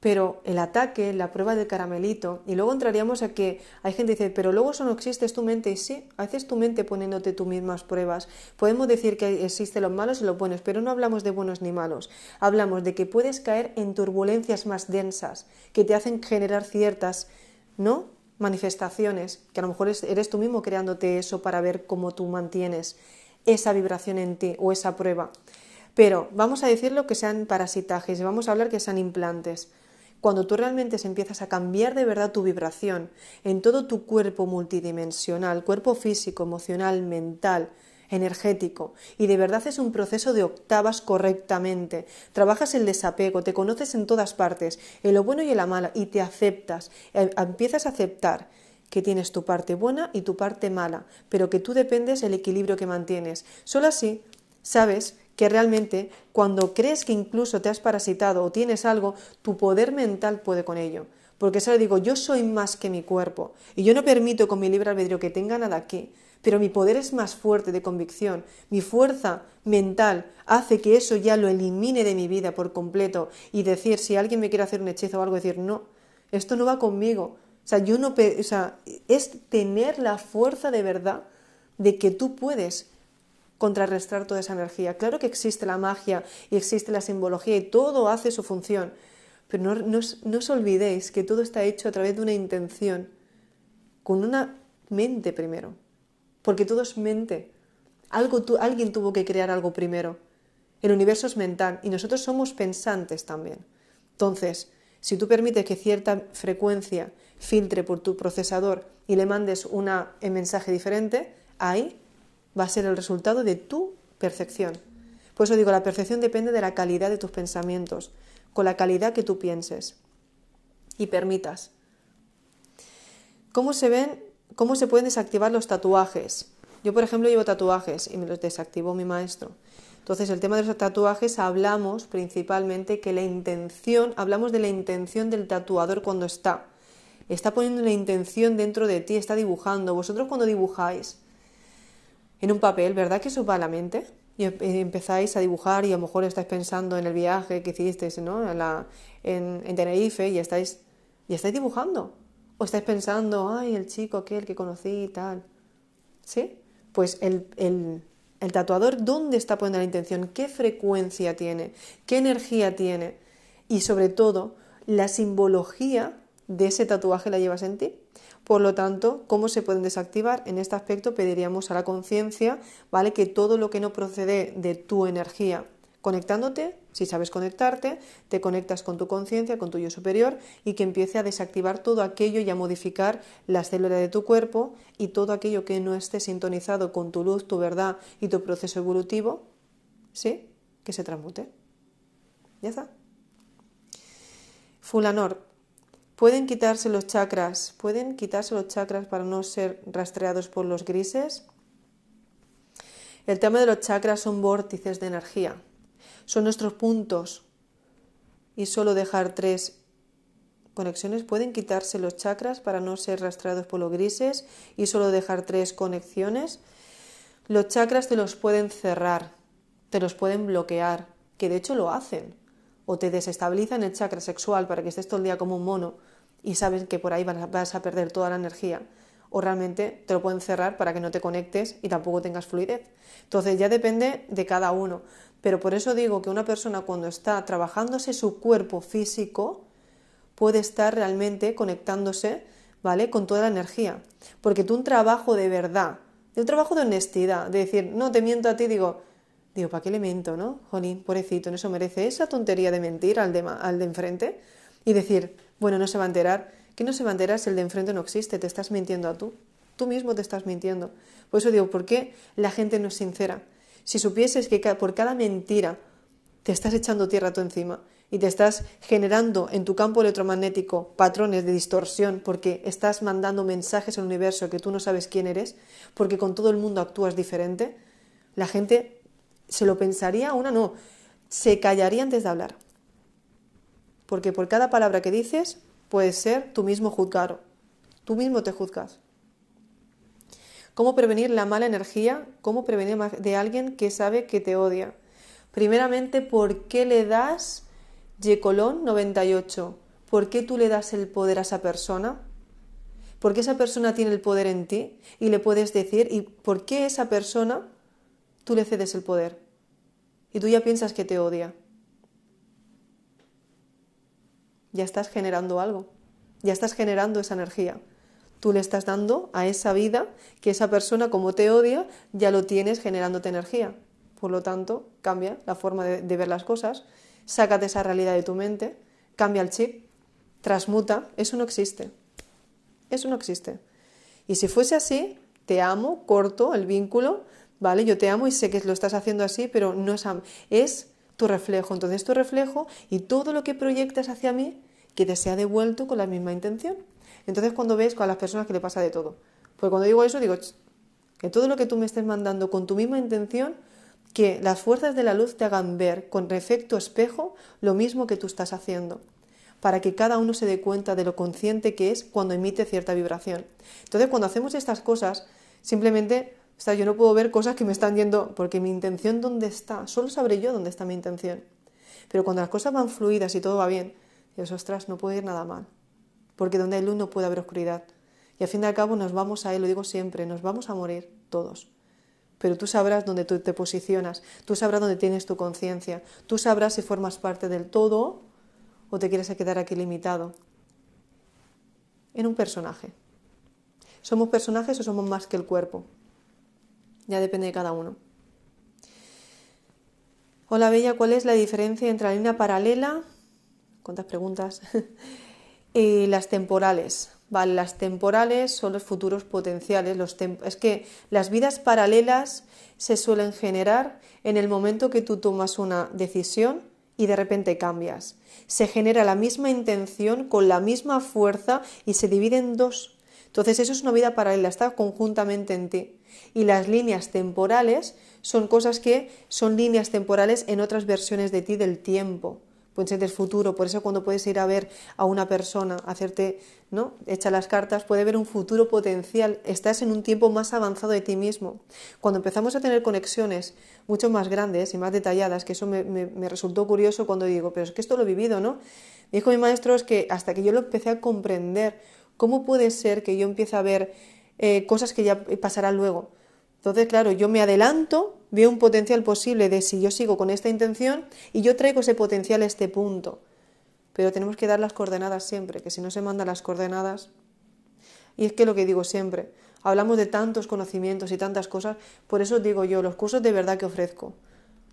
Pero el ataque, la prueba del caramelito, y luego entraríamos a que hay gente que dice, pero luego eso no existe, tu mente, y sí, haces tu mente poniéndote tú mismas pruebas. Podemos decir que existen los malos y los buenos, pero no hablamos de buenos ni malos, hablamos de que puedes caer en turbulencias más densas, que te hacen generar ciertas, ¿no? manifestaciones, que a lo mejor eres tú mismo creándote eso para ver cómo tú mantienes esa vibración en ti o esa prueba. Pero vamos a decirlo que sean parasitajes, vamos a hablar que sean implantes. Cuando tú realmente empiezas a cambiar de verdad tu vibración en todo tu cuerpo multidimensional, cuerpo físico, emocional, mental, energético y de verdad es un proceso de octavas correctamente. Trabajas el desapego, te conoces en todas partes, en lo bueno y en la mala y te aceptas, eh, empiezas a aceptar que tienes tu parte buena y tu parte mala, pero que tú dependes del equilibrio que mantienes. Solo así sabes que realmente cuando crees que incluso te has parasitado o tienes algo, tu poder mental puede con ello. Porque eso le digo, yo soy más que mi cuerpo y yo no permito con mi libre albedrío que tenga nada aquí, pero mi poder es más fuerte de convicción, mi fuerza mental hace que eso ya lo elimine de mi vida por completo y decir, si alguien me quiere hacer un hechizo o algo, decir, no, esto no va conmigo. O sea, yo no, o sea, es tener la fuerza de verdad de que tú puedes contrarrestar toda esa energía. Claro que existe la magia y existe la simbología y todo hace su función, pero no, os olvidéis que todo está hecho a través de una intención, con una mente primero, porque todo es mente. Algo alguien tuvo que crear algo primero. El universo es mental y nosotros somos pensantes también. Entonces, si tú permites que cierta frecuencia filtre por tu procesador y le mandes una, un eh, mensaje diferente, ahí va a ser el resultado de tu percepción. Por eso digo, la percepción depende de la calidad de tus pensamientos, con la calidad que tú pienses y permitas. ¿Cómo se ven, cómo se pueden desactivar los tatuajes? Yo, por ejemplo, llevo tatuajes y me los desactivó mi maestro. Entonces, el tema de los tatuajes hablamos principalmente que la intención, hablamos de la intención del tatuador cuando está. Está poniendo una intención dentro de ti, está dibujando. Vosotros cuando dibujáis, en un papel, ¿verdad que suba a la mente? Y em, eh, empezáis a dibujar y a lo mejor estáis pensando en el viaje que hicisteis ¿no? en, en, Tenerife y estáis, y estáis dibujando. O estáis pensando, ay, el chico aquel que conocí y tal. ¿Sí? Pues el, el, el tatuador, ¿dónde está poniendo la intención? ¿Qué frecuencia tiene? ¿Qué energía tiene? Y sobre todo, la simbología de ese tatuaje la llevas en ti. Por lo tanto, ¿cómo se pueden desactivar? En este aspecto pediríamos a la conciencia, ¿vale? Que todo lo que no procede de tu energía conectándote, si sabes conectarte, te conectas con tu conciencia, con tu yo superior y que empiece a desactivar todo aquello y a modificar las células de tu cuerpo y todo aquello que no esté sintonizado con tu luz, tu verdad y tu proceso evolutivo, ¿sí? Que se transmute. Ya está. Fulanor, Pueden quitarse los chakras, pueden quitarse los chakras para no ser rastreados por los grises. El tema de los chakras son vórtices de energía, son nuestros puntos y solo dejar tres conexiones pueden quitarse los chakras para no ser rastreados por los grises y solo dejar tres conexiones. Los chakras te los pueden cerrar, te los pueden bloquear, que de hecho lo hacen o te desestabiliza en el chakra sexual para que estés todo el día como un mono y sabes que por ahí vas a perder toda la energía o realmente te lo pueden cerrar para que no te conectes y tampoco tengas fluidez. Entonces ya depende de cada uno. Pero por eso digo que una persona cuando está trabajándose su cuerpo físico puede estar realmente conectándose, ¿vale? Con toda la energía. Porque tú un trabajo de verdad, de un trabajo de honestidad, de decir, no te miento a ti, digo, Digo, ¿para qué le mento, no? Jolín, pobrecito, no se merece esa tontería de mentir al de, al de enfrente y decir, bueno, no se va a enterar. ¿Qué no se va a enterar si el de enfrente no existe? Te estás mintiendo a tú. Tú mismo te estás mintiendo. Por eso digo, ¿por qué la gente no es sincera? Si supieses que por cada mentira te estás echando tierra tú encima y te estás generando en tu campo electromagnético patrones de distorsión porque estás mandando mensajes al universo que tú no sabes quién eres, porque con todo el mundo actúas diferente, la gente se lo pensaría, una no, se callaría antes de hablar. Porque por cada palabra que dices, puedes ser tú mismo juzgado, tú mismo te juzgas. ¿Cómo prevenir la mala energía? ¿Cómo prevenir de alguien que sabe que te odia? Primeramente, ¿por qué le das Yecolón 98? ¿Por qué tú le das el poder a esa persona? ¿Por qué esa persona tiene el poder en ti y le puedes decir? ¿Y por qué esa persona tú le cedes el poder y tú ya piensas que te odia. Ya estás generando algo, ya estás generando esa energía. Tú le estás dando a esa vida que esa persona, como te odia, ya lo tienes generándote energía. Por lo tanto, cambia la forma de, de ver las cosas, sácate esa realidad de tu mente, cambia el chip, transmuta. Eso no existe. Eso no existe. Y si fuese así, te amo, corto el vínculo, ¿vale? Yo te amo y sé que lo estás haciendo así, pero no es, es tu reflejo. Entonces tu reflejo y todo lo que proyectas hacia mí, que te sea devuelto con la misma intención. Entonces cuando ves con las personas que le pasa de todo. pues cuando digo eso, digo, que todo lo que tú me estés mandando con tu misma intención, que las fuerzas de la luz te hagan ver con efecto espejo lo mismo que tú estás haciendo, para que cada uno se dé cuenta de lo consciente que es cuando emite cierta vibración. Entonces, cuando hacemos estas cosas, simplemente o sea, yo no puedo ver cosas que me están yendo, porque mi intención dónde está, solo sabré yo dónde está mi intención. Pero cuando las cosas van fluidas y todo va bien, dices, ostras, no puede ir nada mal, porque donde hay luz no puede haber oscuridad. Y al fin y al cabo nos vamos a él, lo digo siempre, nos vamos a morir todos. Pero tú sabrás dónde tú te posicionas, tú sabrás dónde tienes tu conciencia, tú sabrás si formas parte del todo o te quieres quedar aquí limitado en un personaje. ¿Somos personajes o somos más que el cuerpo? Ya depende de cada uno. Hola Bella, ¿cuál es la diferencia entre la línea paralela? ¿Cuántas preguntas? y <laughs> eh, las temporales. las temporales son los futuros potenciales. Los es que las vidas paralelas se suelen generar en el momento que tú tomas una decisión y de repente cambias. Se genera la misma intención con la misma fuerza y se divide en dos. Entonces eso es una vida paralela, está conjuntamente en ti. Y las líneas temporales son cosas que son líneas temporales en otras versiones de ti del tiempo. Pueden ser del futuro, por eso cuando puedes ir a ver a una persona, hacerte, ¿no? Echa las cartas, puede ver un futuro potencial, estás en un tiempo más avanzado de ti mismo. Cuando empezamos a tener conexiones mucho más grandes y más detalladas, que eso me, resultó curioso cuando digo, pero es que esto lo he vivido, ¿no? dijo mi maestro es que hasta que yo lo empecé a comprender, ¿cómo puede ser que yo empiece a ver eh, cosas que ya pasarán luego. Entonces, claro, yo me adelanto, veo un potencial posible de si yo sigo con esta intención y yo traigo ese potencial a este punto. Pero tenemos que dar las coordenadas siempre, que si no se mandan las coordenadas... Y es que lo que digo siempre, hablamos de tantos conocimientos y tantas cosas, por eso digo yo, los cursos de verdad que ofrezco,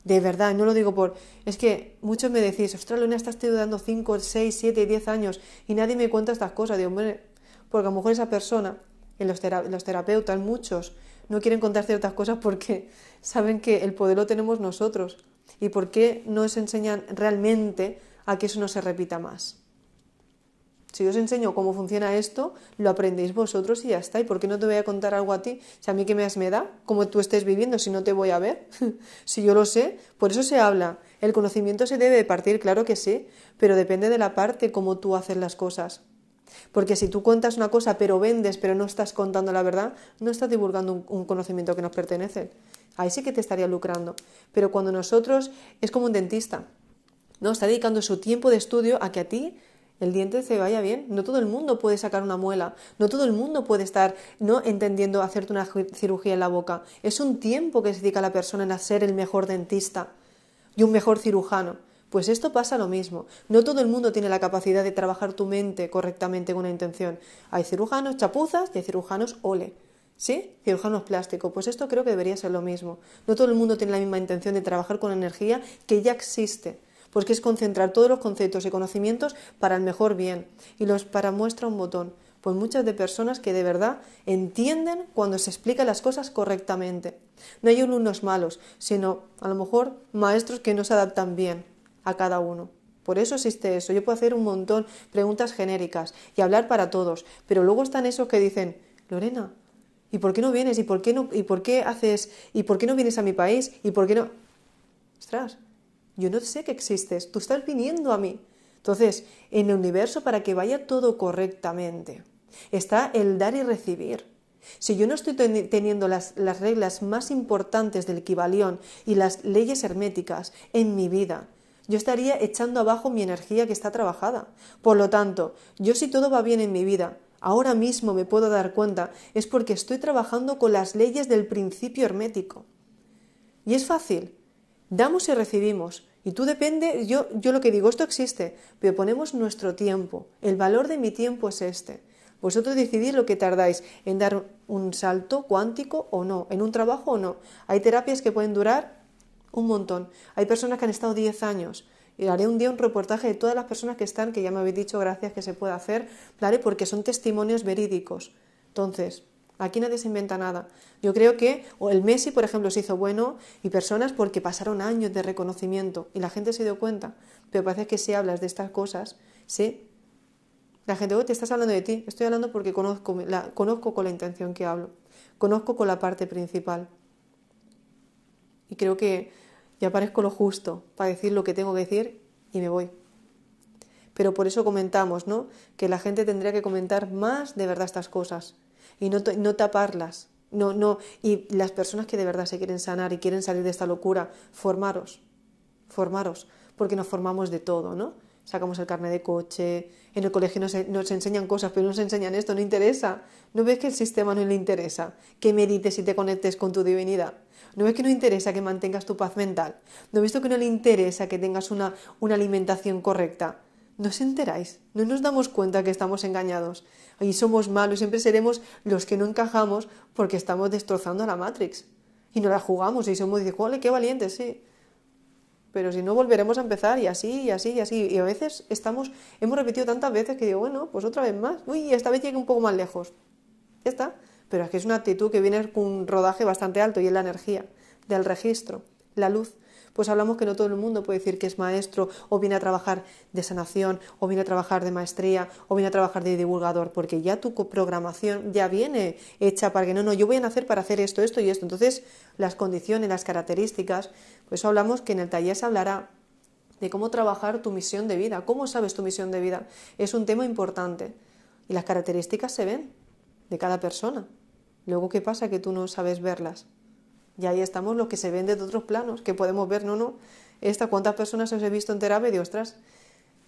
de verdad, no lo digo por. Es que muchos me decís, ostras, Luna, estás estudiando 5, 6, 7, 10 años y nadie me cuenta estas cosas. Digo, hombre, porque a lo mejor esa persona los, terapeutas, muchos, no quieren contar ciertas cosas porque <laughs> saben que el poder lo tenemos nosotros. ¿Y por qué no os enseñan realmente a que eso no se repita más? Si yo os enseño cómo funciona esto, lo aprendéis vosotros y ya está. ¿Y por qué no te voy a contar algo a ti? Si a mí que me me da, cómo tú estés viviendo, si no te voy a ver, <laughs> si yo lo sé, por eso se habla. El conocimiento se debe partir, claro que sí, pero depende de la parte cómo tú haces las cosas. Porque si tú cuentas una cosa pero vendes pero no estás contando la verdad, no estás divulgando un, conocimiento que nos pertenece. Ahí sí que te estaría lucrando. Pero cuando nosotros es como un dentista, ¿no? Está dedicando su tiempo de estudio a que a ti el diente se vaya bien. No todo el mundo puede sacar una muela, no todo el mundo puede estar no entendiendo hacerte una cirugía en la boca. Es un tiempo que se dedica a la persona en ser el mejor dentista y un mejor cirujano. Pues esto pasa lo mismo. No todo el mundo tiene la capacidad de trabajar tu mente correctamente con una intención. Hay cirujanos chapuzas y hay cirujanos ole. ¿Sí? Cirujanos plásticos. Pues esto creo que debería ser lo mismo. No todo el mundo tiene la misma intención de trabajar con energía que ya existe. Pues que es concentrar todos los conceptos y conocimientos para el mejor bien. Y los para muestra un botón. Pues muchas de personas que de verdad entienden cuando se explican las cosas correctamente. No hay alumnos malos, sino a lo mejor maestros que no se adaptan bien a cada uno. Por eso existe eso. Yo puedo hacer un montón preguntas genéricas y hablar para todos, pero luego están esos que dicen, Lorena, ¿y por qué no vienes? ¿Y por qué no? ¿Y por qué haces? ¿Y por qué no vienes a mi país? ¿Y por qué no? Ostras, yo no sé que existes. Tú estás viniendo a mí. Entonces, en el universo para que vaya todo correctamente está el dar y recibir. Si yo no estoy teniendo las, las reglas más importantes del equivalión y las leyes herméticas en mi vida, yo estaría echando abajo mi energía que está trabajada. Por lo tanto, yo si todo va bien en mi vida, ahora mismo me puedo dar cuenta, es porque estoy trabajando con las leyes del principio hermético. Y es fácil. Damos y recibimos. Y tú depende, yo, yo lo que digo, esto existe, pero ponemos nuestro tiempo. El valor de mi tiempo es este. Vosotros decidís lo que tardáis en dar un salto cuántico o no, en un trabajo o no. Hay terapias que pueden durar un montón. Hay personas que han estado 10 años. Y haré un día un reportaje de todas las personas que están, que ya me habéis dicho gracias que se puede hacer, ¿vale? Porque son testimonios verídicos. Entonces, Aquí nadie se inventa nada. Yo creo que o el Messi, por ejemplo, se hizo bueno y personas porque pasaron años de reconocimiento y la gente se dio cuenta. Pero parece que si hablas de estas cosas, sí. La gente, oh, te estás hablando de ti. Estoy hablando porque conozco, la, conozco con la intención que hablo. Conozco con la parte principal. Y creo que y aparezco lo justo para decir lo que tengo que decir y me voy. Pero por eso comentamos, ¿no? Que la gente tendría que comentar más de verdad estas cosas y no, taparlas. No, no, y las personas que de verdad se quieren sanar y quieren salir de esta locura, formaros, formaros, porque nos formamos de todo, ¿no? Sacamos el carnet de coche, en el colegio nos, nos enseñan cosas, pero no nos enseñan esto, no interesa, ¿No ves que el sistema no le interesa que medites y te conectes con tu divinidad? ¿No ves que no interesa que mantengas tu paz mental? ¿No ves que no le interesa que tengas una, una alimentación correcta? No se enteráis, no nos damos cuenta que estamos engañados. Y somos malos, siempre seremos los que no encajamos porque estamos destrozando la Matrix. Y no la jugamos y somos, dice, ¡qué valientes! Sí pero si no volveremos a empezar y así y así y así y a veces estamos hemos repetido tantas veces que digo bueno pues otra vez más uy esta vez llegué un poco más lejos está. Pero es que es una actitud que viene con un rodaje bastante alto y es la energía del registro, la luz pues hablamos que no todo el mundo puede decir que es maestro o viene a trabajar de sanación o viene a trabajar de maestría o viene a trabajar de divulgador, porque ya tu programación ya viene hecha para que no, no, yo voy a nacer para hacer esto, esto y esto. Entonces, las condiciones, las características, pues hablamos que en el taller se hablará de cómo trabajar tu misión de vida, cómo sabes tu misión de vida. Es un tema importante y las características se ven de cada persona. Luego, ¿qué pasa que tú no sabes verlas? Y ahí estamos los que se ven desde otros planos, que podemos ver, no, no, esta, cuántas personas os he visto en terapia y ostras,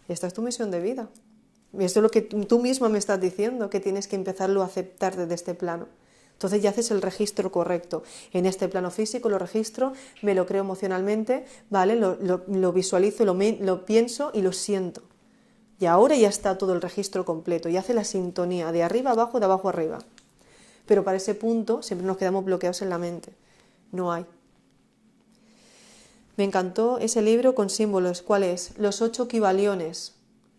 esta es tu misión de vida. Esto es lo que tú misma me estás diciendo, que tienes que empezarlo a aceptar desde este plano. Entonces ya haces el registro correcto. En este plano físico lo registro, me lo creo emocionalmente, ¿vale? Lo, lo visualizo, lo pienso y lo siento. Y ahora ya está todo el registro completo y hace la sintonía de arriba abajo, de abajo arriba. Pero para ese punto siempre nos quedamos bloqueados en la mente. No hay. Me encantó ese libro con símbolos. ¿Cuál es? Los ocho equivaliones.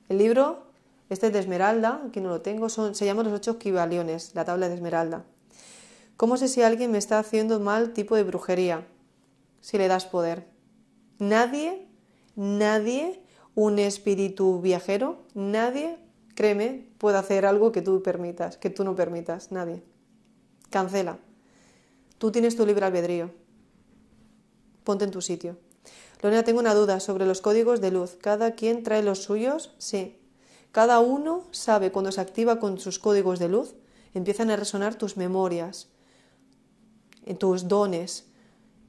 El libro, este es de Esmeralda, que no lo tengo, son, se llama Los ocho equivaliones, la tabla de Esmeralda. ¿Cómo sé si alguien me está haciendo mal tipo de brujería? Si le das poder. Nadie, nadie un espíritu viajero, nadie, créeme, puede hacer algo que tú permitas, que tú no permitas, nadie. Cancela. Tú tienes tu libre albedrío. Ponte en tu sitio. Lorena, tengo una duda sobre los códigos de luz. ¿Cada quien trae los suyos? Sí. Cada uno sabe cuando se activa con sus códigos de luz, empiezan a resonar tus memorias, eh, tus dones,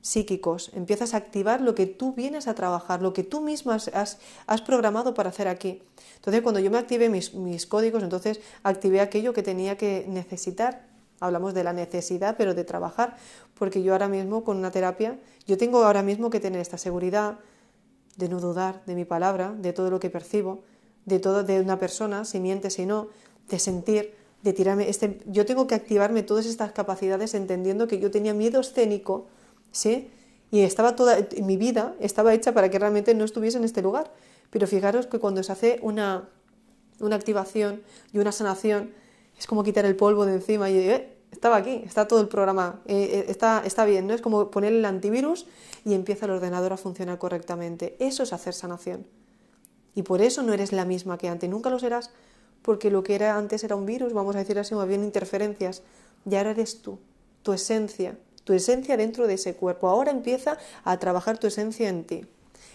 psíquicos, empiezas a activar lo que tú vienes a trabajar, lo que tú misma has, programado para hacer aquí. Entonces, cuando yo me activé mis, códigos, entonces activé aquello que tenía que necesitar. Hablamos de la necesidad, pero de trabajar, porque yo ahora mismo con una terapia, yo tengo ahora mismo que tener esta seguridad de no dudar de mi palabra, de todo lo que percibo, de todo de una persona, si miente, si no, de sentir, de tirarme. Este, yo tengo que activarme todas estas capacidades entendiendo que yo tenía miedo escénico ¿sí? Y estaba toda mi vida estaba hecha para que realmente no estuviese en este lugar. Pero fijaros que cuando se hace una, activación y una sanación, es como quitar el polvo de encima y eh, estaba aquí, está todo el programa, eh, eh, está, bien, ¿no? Es como poner el antivirus y empieza el ordenador a funcionar correctamente. Eso es hacer sanación. Y por eso no eres la misma que antes, nunca lo serás, porque lo que era antes era un virus, vamos a decir así, o bien interferencias, y ahora eres tú, tu esencia, tu esencia dentro de ese cuerpo. Ahora empieza a trabajar tu esencia en ti.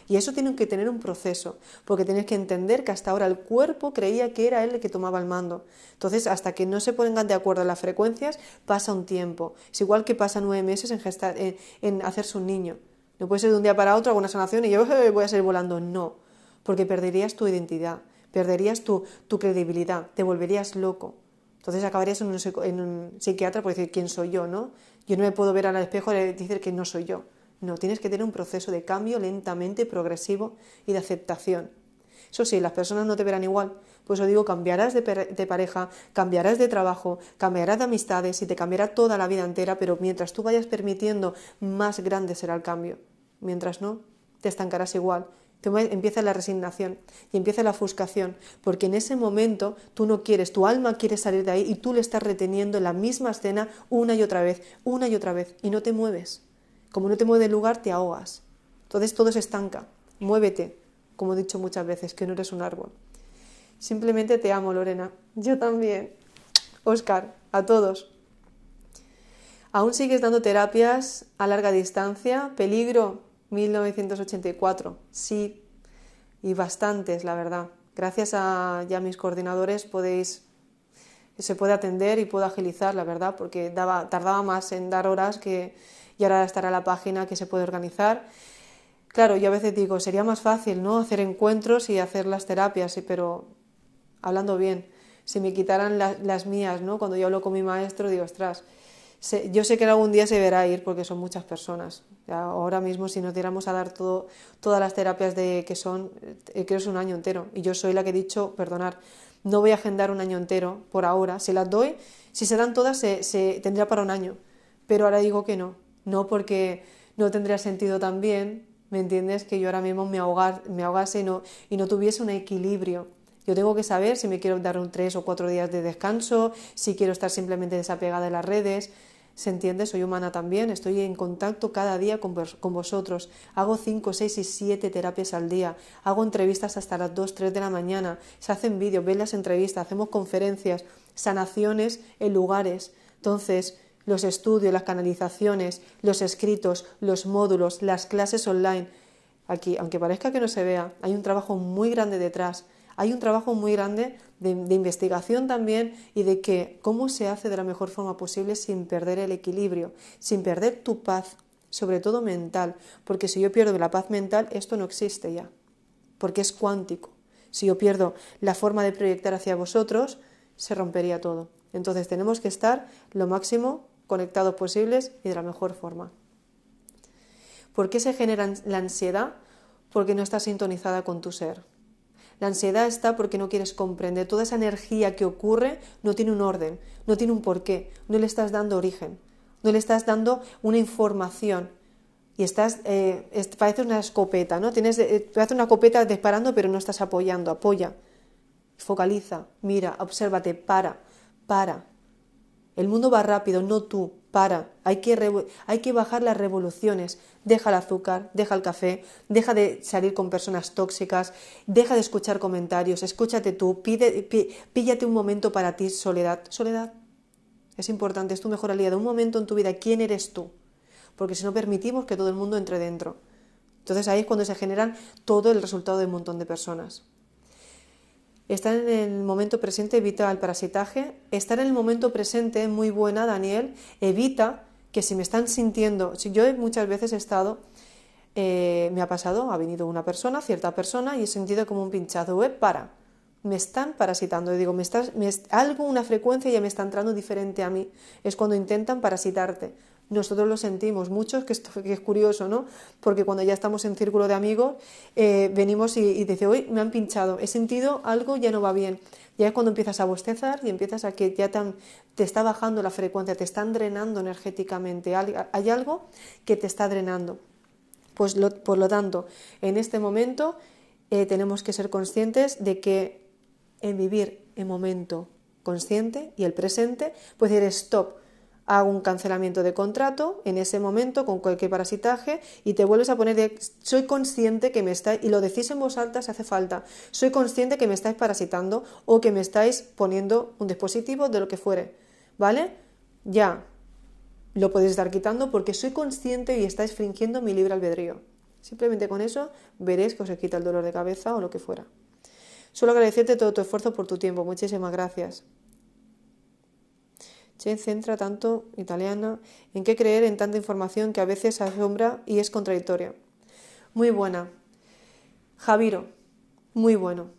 Y eso tiene que tener un proceso, porque tienes que entender que hasta ahora el cuerpo creía que era él el que tomaba el mando. Entonces, hasta que no se pongan de acuerdo las frecuencias, pasa un tiempo. Es igual que pasa nueve meses en, gestar, eh, en, hacerse un niño. No puede ser de un día para otro, alguna una sanación y yo voy a ser volando. No, porque perderías tu identidad, perderías tu, tu credibilidad, te volverías loco. Entonces acabarías en un, en un psiquiatra por decir quién soy yo, ¿no? Yo no me puedo ver al espejo y decir que no soy yo. No, tienes que tener un proceso de cambio lentamente, progresivo y de aceptación. Eso sí, las personas no te verán igual. Pues os digo, cambiarás de, de, pareja, cambiarás de trabajo, cambiarás de amistades y te cambiará toda la vida entera, pero mientras tú vayas permitiendo, más grande será el cambio. Mientras no, te estancarás igual, empieza la resignación y empieza la ofuscación, porque en ese momento tú no quieres, tu alma quiere salir de ahí y tú le estás reteniendo la misma escena una y otra vez, una y otra vez, y no te mueves. Como no te mueve el lugar, te ahogas. Entonces todo se estanca. Muévete, como he dicho muchas veces, que no eres un árbol. Simplemente te amo, Lorena. Yo también. Oscar, a todos. ¿Aún sigues dando terapias a larga distancia? Peligro, 1984, sí, y bastantes, la verdad. Gracias a ya mis coordinadores podéis se puede atender y puedo agilizar, la verdad, porque daba, tardaba más en dar horas que y ahora estará la página que se puede organizar. Claro, yo a veces digo, sería más fácil, ¿no? Hacer encuentros y hacer las terapias, pero hablando bien, si me quitaran las mías, ¿no? Cuando yo hablo con mi maestro, digo, ostras, yo sé que algún día se verá ir porque son muchas personas. ahora mismo si nos diéramos a dar todas las terapias de, que son, eh, creo que es un año entero. Y yo soy la que he dicho, perdonar, no voy a agendar un año entero por ahora. Si las doy, si se dan todas, se, tendría para un año. Pero ahora digo que no. No porque no tendría sentido también, ¿me entiendes? Que yo ahora mismo me, ahogar, me ahogase y no, y no tuviese un equilibrio. Yo tengo que saber si me quiero dar un tres o cuatro días de descanso, si quiero estar simplemente desapegada de las redes, ¿Se entiende? Soy humana también, estoy en contacto cada día con, vosotros. Hago 5, 6 y 7 terapias al día. Hago entrevistas hasta las 2, 3 de la mañana. Se hacen vídeos, ven las entrevistas, hacemos conferencias, sanaciones en lugares. Entonces, los estudios, las canalizaciones, los escritos, los módulos, las clases online. Aquí, aunque parezca que no se vea, hay un trabajo muy grande detrás hay un trabajo muy grande de, investigación también y de que cómo se hace de la mejor forma posible sin perder el equilibrio, sin perder tu paz, sobre todo mental, porque si yo pierdo la paz mental, esto no existe ya, porque es cuántico. Si yo pierdo la forma de proyectar hacia vosotros, se rompería todo. Entonces tenemos que estar lo máximo conectados posibles y de la mejor forma. ¿Por qué se genera la ansiedad? Porque no está sintonizada con tu ser la ansiedad está porque no quieres comprender. Toda esa energía que ocurre no tiene un orden, no tiene un porqué, no le estás dando origen, no le estás dando una información. Y estás, eh, parece una escopeta, ¿no? Tienes, te eh, parece una escopeta disparando, pero no estás apoyando. Apoya, focaliza, mira, obsérvate, para, para. El mundo va rápido, no tú para, hay que, bajar las revoluciones, deja el azúcar, deja el café, deja de salir con personas tóxicas, deja de escuchar comentarios, escúchate tú, píllate un momento para ti, soledad, soledad. Es importante, es tu mejor aliado, un momento en tu vida, ¿quién eres tú? Porque si no permitimos que todo el mundo entre dentro. Entonces ahí es cuando se generan todo el resultado de un montón de personas. Estar en el momento presente evita el parasitaje. Estar en el momento presente, muy buena, Daniel, evita que si me están sintiendo, si yo muchas veces he estado, eh, me ha pasado, ha venido una persona, cierta persona, y he sentido como un pinchazo, web para, me están parasitando, y digo, me estás, algo, una frecuencia ya me está entrando diferente a mí, es cuando intentan parasitarte, nosotros lo sentimos, muchos, que, esto, es curioso, ¿no? Porque cuando ya estamos en círculo de amigos, eh, venimos y, dice, hoy me han pinchado, he sentido algo, ya no va bien. Ya es cuando empiezas a bostezar y empiezas a que ya te, está bajando la frecuencia, te están drenando energéticamente, hay algo que te está drenando. Pues por lo tanto, en este momento eh, tenemos que ser conscientes de que en vivir el momento consciente y el presente, pues decir stop, hago un cancelamiento de contrato en ese momento con cualquier parasitaje y te vuelves a poner de soy consciente que me estáis, y lo decís en voz alta si hace falta, soy consciente que me estáis parasitando o que me estáis poniendo un dispositivo de lo que fuere, ¿vale? Ya, lo podéis estar quitando porque soy consciente y estáis fingiendo mi libre albedrío. Simplemente con eso veréis que os quita el dolor de cabeza o lo que fuera. Solo agradecerte todo tu esfuerzo por tu tiempo. Muchísimas gracias se centra tanto, italiana, en qué creer en tanta información que a veces asombra y es contradictoria. Muy buena. Javiro, muy bueno.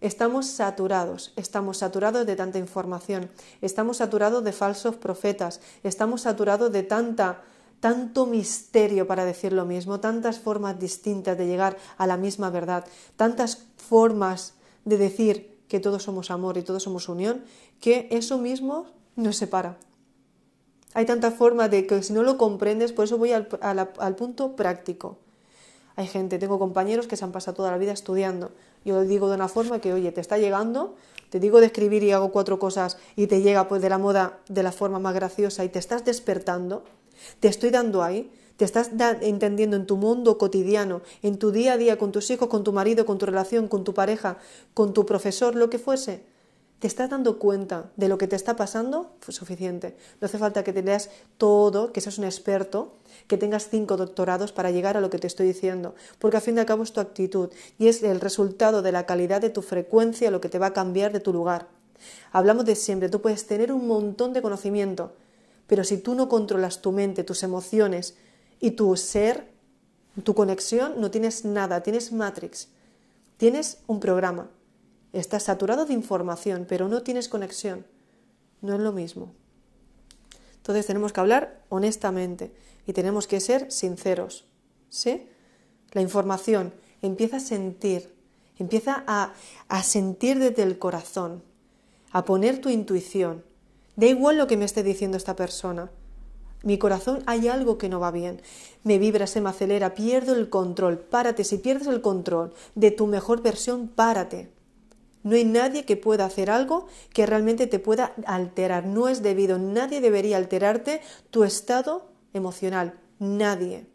Estamos saturados, estamos saturados de tanta información, estamos saturados de falsos profetas, estamos saturados de tanta tanto misterio para decir lo mismo, tantas formas distintas de llegar a la misma verdad, tantas formas de decir que todos somos amor y todos somos unión, que eso mismo no se para, Hay tanta forma de que si no lo comprendes, por eso voy al, al, punto práctico. Hay gente, tengo compañeros que se han pasado toda la vida estudiando. Yo lo digo de una forma que, oye, te está llegando, te digo de escribir y hago cuatro cosas y te llega pues de la moda de la forma más graciosa y te estás despertando, te estoy dando ahí, te estás entendiendo en tu mundo cotidiano, en tu día a día, con tus hijos, con tu marido, con tu relación, con tu pareja, con tu profesor, lo que fuese te estás dando cuenta de lo que te está pasando, pues suficiente. No hace falta que tengas todo, que seas un experto, que tengas cinco doctorados para llegar a lo que te estoy diciendo, porque al fin de al cabo es tu actitud y es el resultado de la calidad de tu frecuencia lo que te va a cambiar de tu lugar. Hablamos de siempre, tú puedes tener un montón de conocimiento, pero si tú no controlas tu mente, tus emociones y tu ser, tu conexión, no tienes nada, tienes Matrix, tienes un programa Estás saturado de información, pero no tienes conexión. No es lo mismo. Entonces tenemos que hablar honestamente y tenemos que ser sinceros. ¿Sí? La información empieza a sentir, empieza a, a sentir desde el corazón, a poner tu intuición. Da igual lo que me esté diciendo esta persona. Mi corazón hay algo que no va bien. Me vibra, se me acelera, pierdo el control. Párate. Si pierdes el control de tu mejor versión, párate. No hay nadie que pueda hacer algo que realmente te pueda alterar. No es debido. Nadie debería alterarte tu estado emocional. Nadie.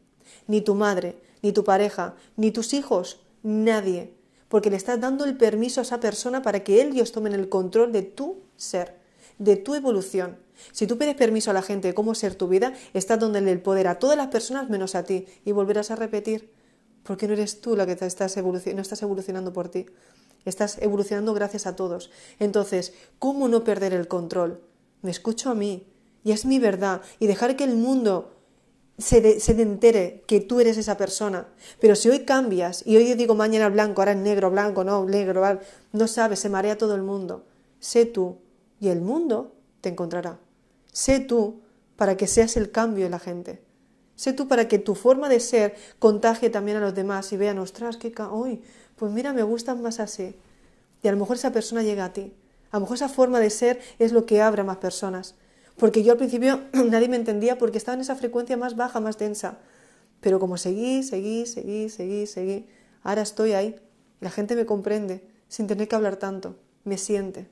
Ni tu madre, ni tu pareja, ni tus hijos. Nadie. Porque le estás dando el permiso a esa persona para que él ellos tomen el control de tu ser, de tu evolución. Si tú pides permiso a la gente de cómo ser tu vida, estás dándole el poder a todas las personas menos a ti. Y volverás a repetir. ¿Por qué no eres tú la que te no estás evolucionando por ti. Estás evolucionando gracias a todos. Entonces, ¿cómo no perder el control? Me escucho a mí y es mi verdad y dejar que el mundo se, entere que tú eres esa persona. Pero si hoy cambias y hoy yo digo mañana blanco, ahora es negro, blanco, no, negro, no sabes, se marea todo el mundo. Sé tú y el mundo te encontrará. Sé tú para que seas el cambio de la gente. Sé tú para que tu forma de ser contagie también a los demás y vean, ostras, qué hoy, pues mira, me gustan más así. Y a lo mejor esa persona llega a ti. A lo mejor esa forma de ser es lo que abre a más personas. Porque yo al principio <clears throat> nadie me entendía porque estaba en esa frecuencia más baja, más densa. Pero como seguí, seguí, seguí, seguí, seguí, ahora estoy ahí. La gente me comprende sin tener que hablar tanto. Me siente.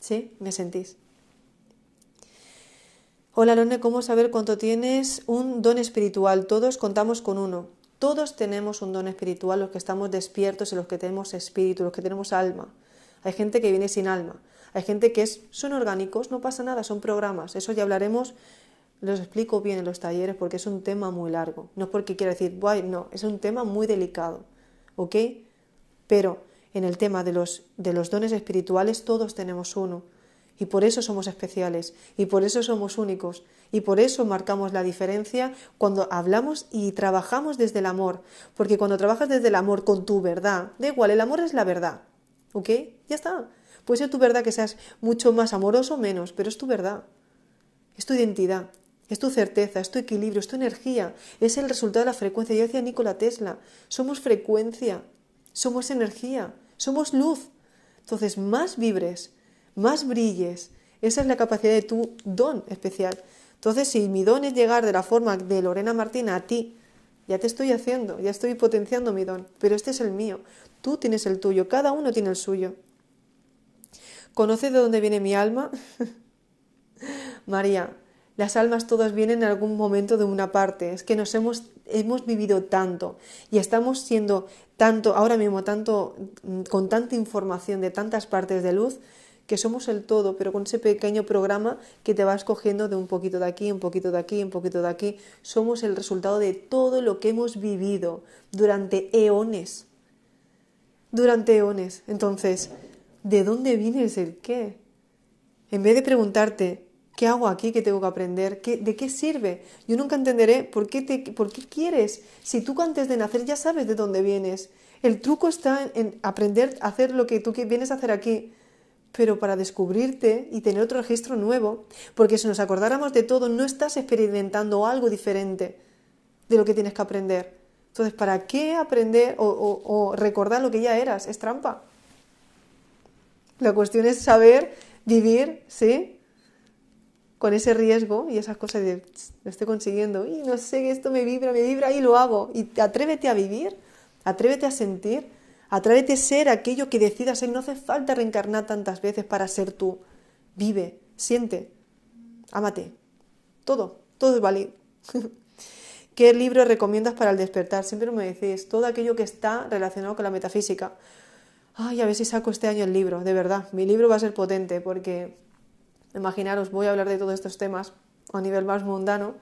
¿Sí? ¿Me sentís? Hola Lorne, ¿cómo saber cuánto tienes un don espiritual? Todos contamos con uno. Todos tenemos un don espiritual, los que estamos despiertos y los que tenemos espíritu, los que tenemos alma. Hay gente que viene sin alma. Hay gente que es, son orgánicos, no pasa nada, son programas. Eso ya hablaremos, los explico bien en los talleres porque es un tema muy largo. No es porque quiera decir, guay, no, es un tema muy delicado. ¿Ok? Pero en el tema de los, de los dones espirituales todos tenemos uno. Y por eso somos especiales, y por eso somos únicos, y por eso marcamos la diferencia cuando hablamos y trabajamos desde el amor. Porque cuando trabajas desde el amor con tu verdad, da igual, el amor es la verdad. ¿Ok? Ya está. Puede ser tu verdad que seas mucho más amoroso o menos, pero es tu verdad. Es tu identidad, es tu certeza, es tu equilibrio, es tu energía, es el resultado de la frecuencia. Yo decía Nikola Tesla, somos frecuencia, somos energía, somos luz. Entonces, más vibres más brilles. Esa es la capacidad de tu don especial. Entonces, si mi don es llegar de la forma de Lorena Martina a ti, ya te estoy haciendo, ya estoy potenciando mi don, pero este es el mío, tú tienes el tuyo, cada uno tiene el suyo. conoce de dónde viene mi alma? <laughs> María, las almas todas vienen en algún momento de una parte, es que nos hemos, hemos vivido tanto y estamos siendo tanto, ahora mismo tanto, mm, con tanta información de tantas partes de luz, que somos el todo, pero con ese pequeño programa que te vas cogiendo de un poquito de aquí, un poquito de aquí, un poquito de aquí, somos el resultado de todo lo que hemos vivido durante eones. Durante eones. Entonces, ¿de dónde vienes el qué? En vez de preguntarte, ¿qué hago aquí? ¿Qué tengo que aprender? ¿Qué, ¿De qué sirve? Yo nunca entenderé por qué, te, por qué quieres. Si tú antes de nacer ya sabes de dónde vienes. El truco está en, en aprender a hacer lo que tú vienes a hacer aquí pero para descubrirte y tener otro registro nuevo, porque si nos acordáramos de todo, no estás experimentando algo diferente de lo que tienes que aprender. Entonces, ¿para qué aprender o, recordar lo que ya eras? Es trampa. La cuestión es saber vivir, ¿sí? Con ese riesgo y esas cosas de lo estoy consiguiendo, y no sé, esto me vibra, me vibra y lo hago. Y atrévete a vivir, atrévete a sentir Atrévete a ser aquello que decidas ser. No hace falta reencarnar tantas veces para ser tú. Vive, siente, ámate. Todo, todo es válido. <laughs> ¿Qué libro recomiendas para el despertar? Siempre me decís todo aquello que está relacionado con la metafísica. Ay, a ver si saco este año el libro, de verdad. Mi libro va a ser potente porque, imaginaros, voy a hablar de todos estos temas a nivel más mundano,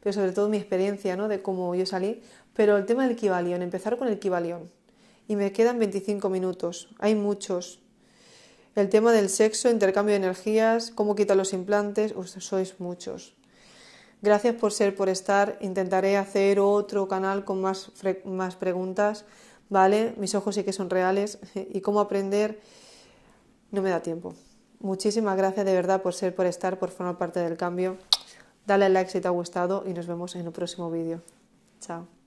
pero sobre todo mi experiencia, ¿no? De cómo yo salí. Pero el tema del equivalión, empezar con el equivalión y me quedan 25 minutos. Hay muchos. El tema del sexo, intercambio de energías, cómo quitar los implantes, Ustedes sois muchos. Gracias por ser, por estar. Intentaré hacer otro canal con más, más preguntas, ¿vale? Mis ojos sí que son reales. <laughs> ¿Y cómo aprender? No me da tiempo. Muchísimas gracias de verdad por ser, por estar, por formar parte del cambio. Dale like si te ha gustado y nos vemos en el próximo vídeo. Chao.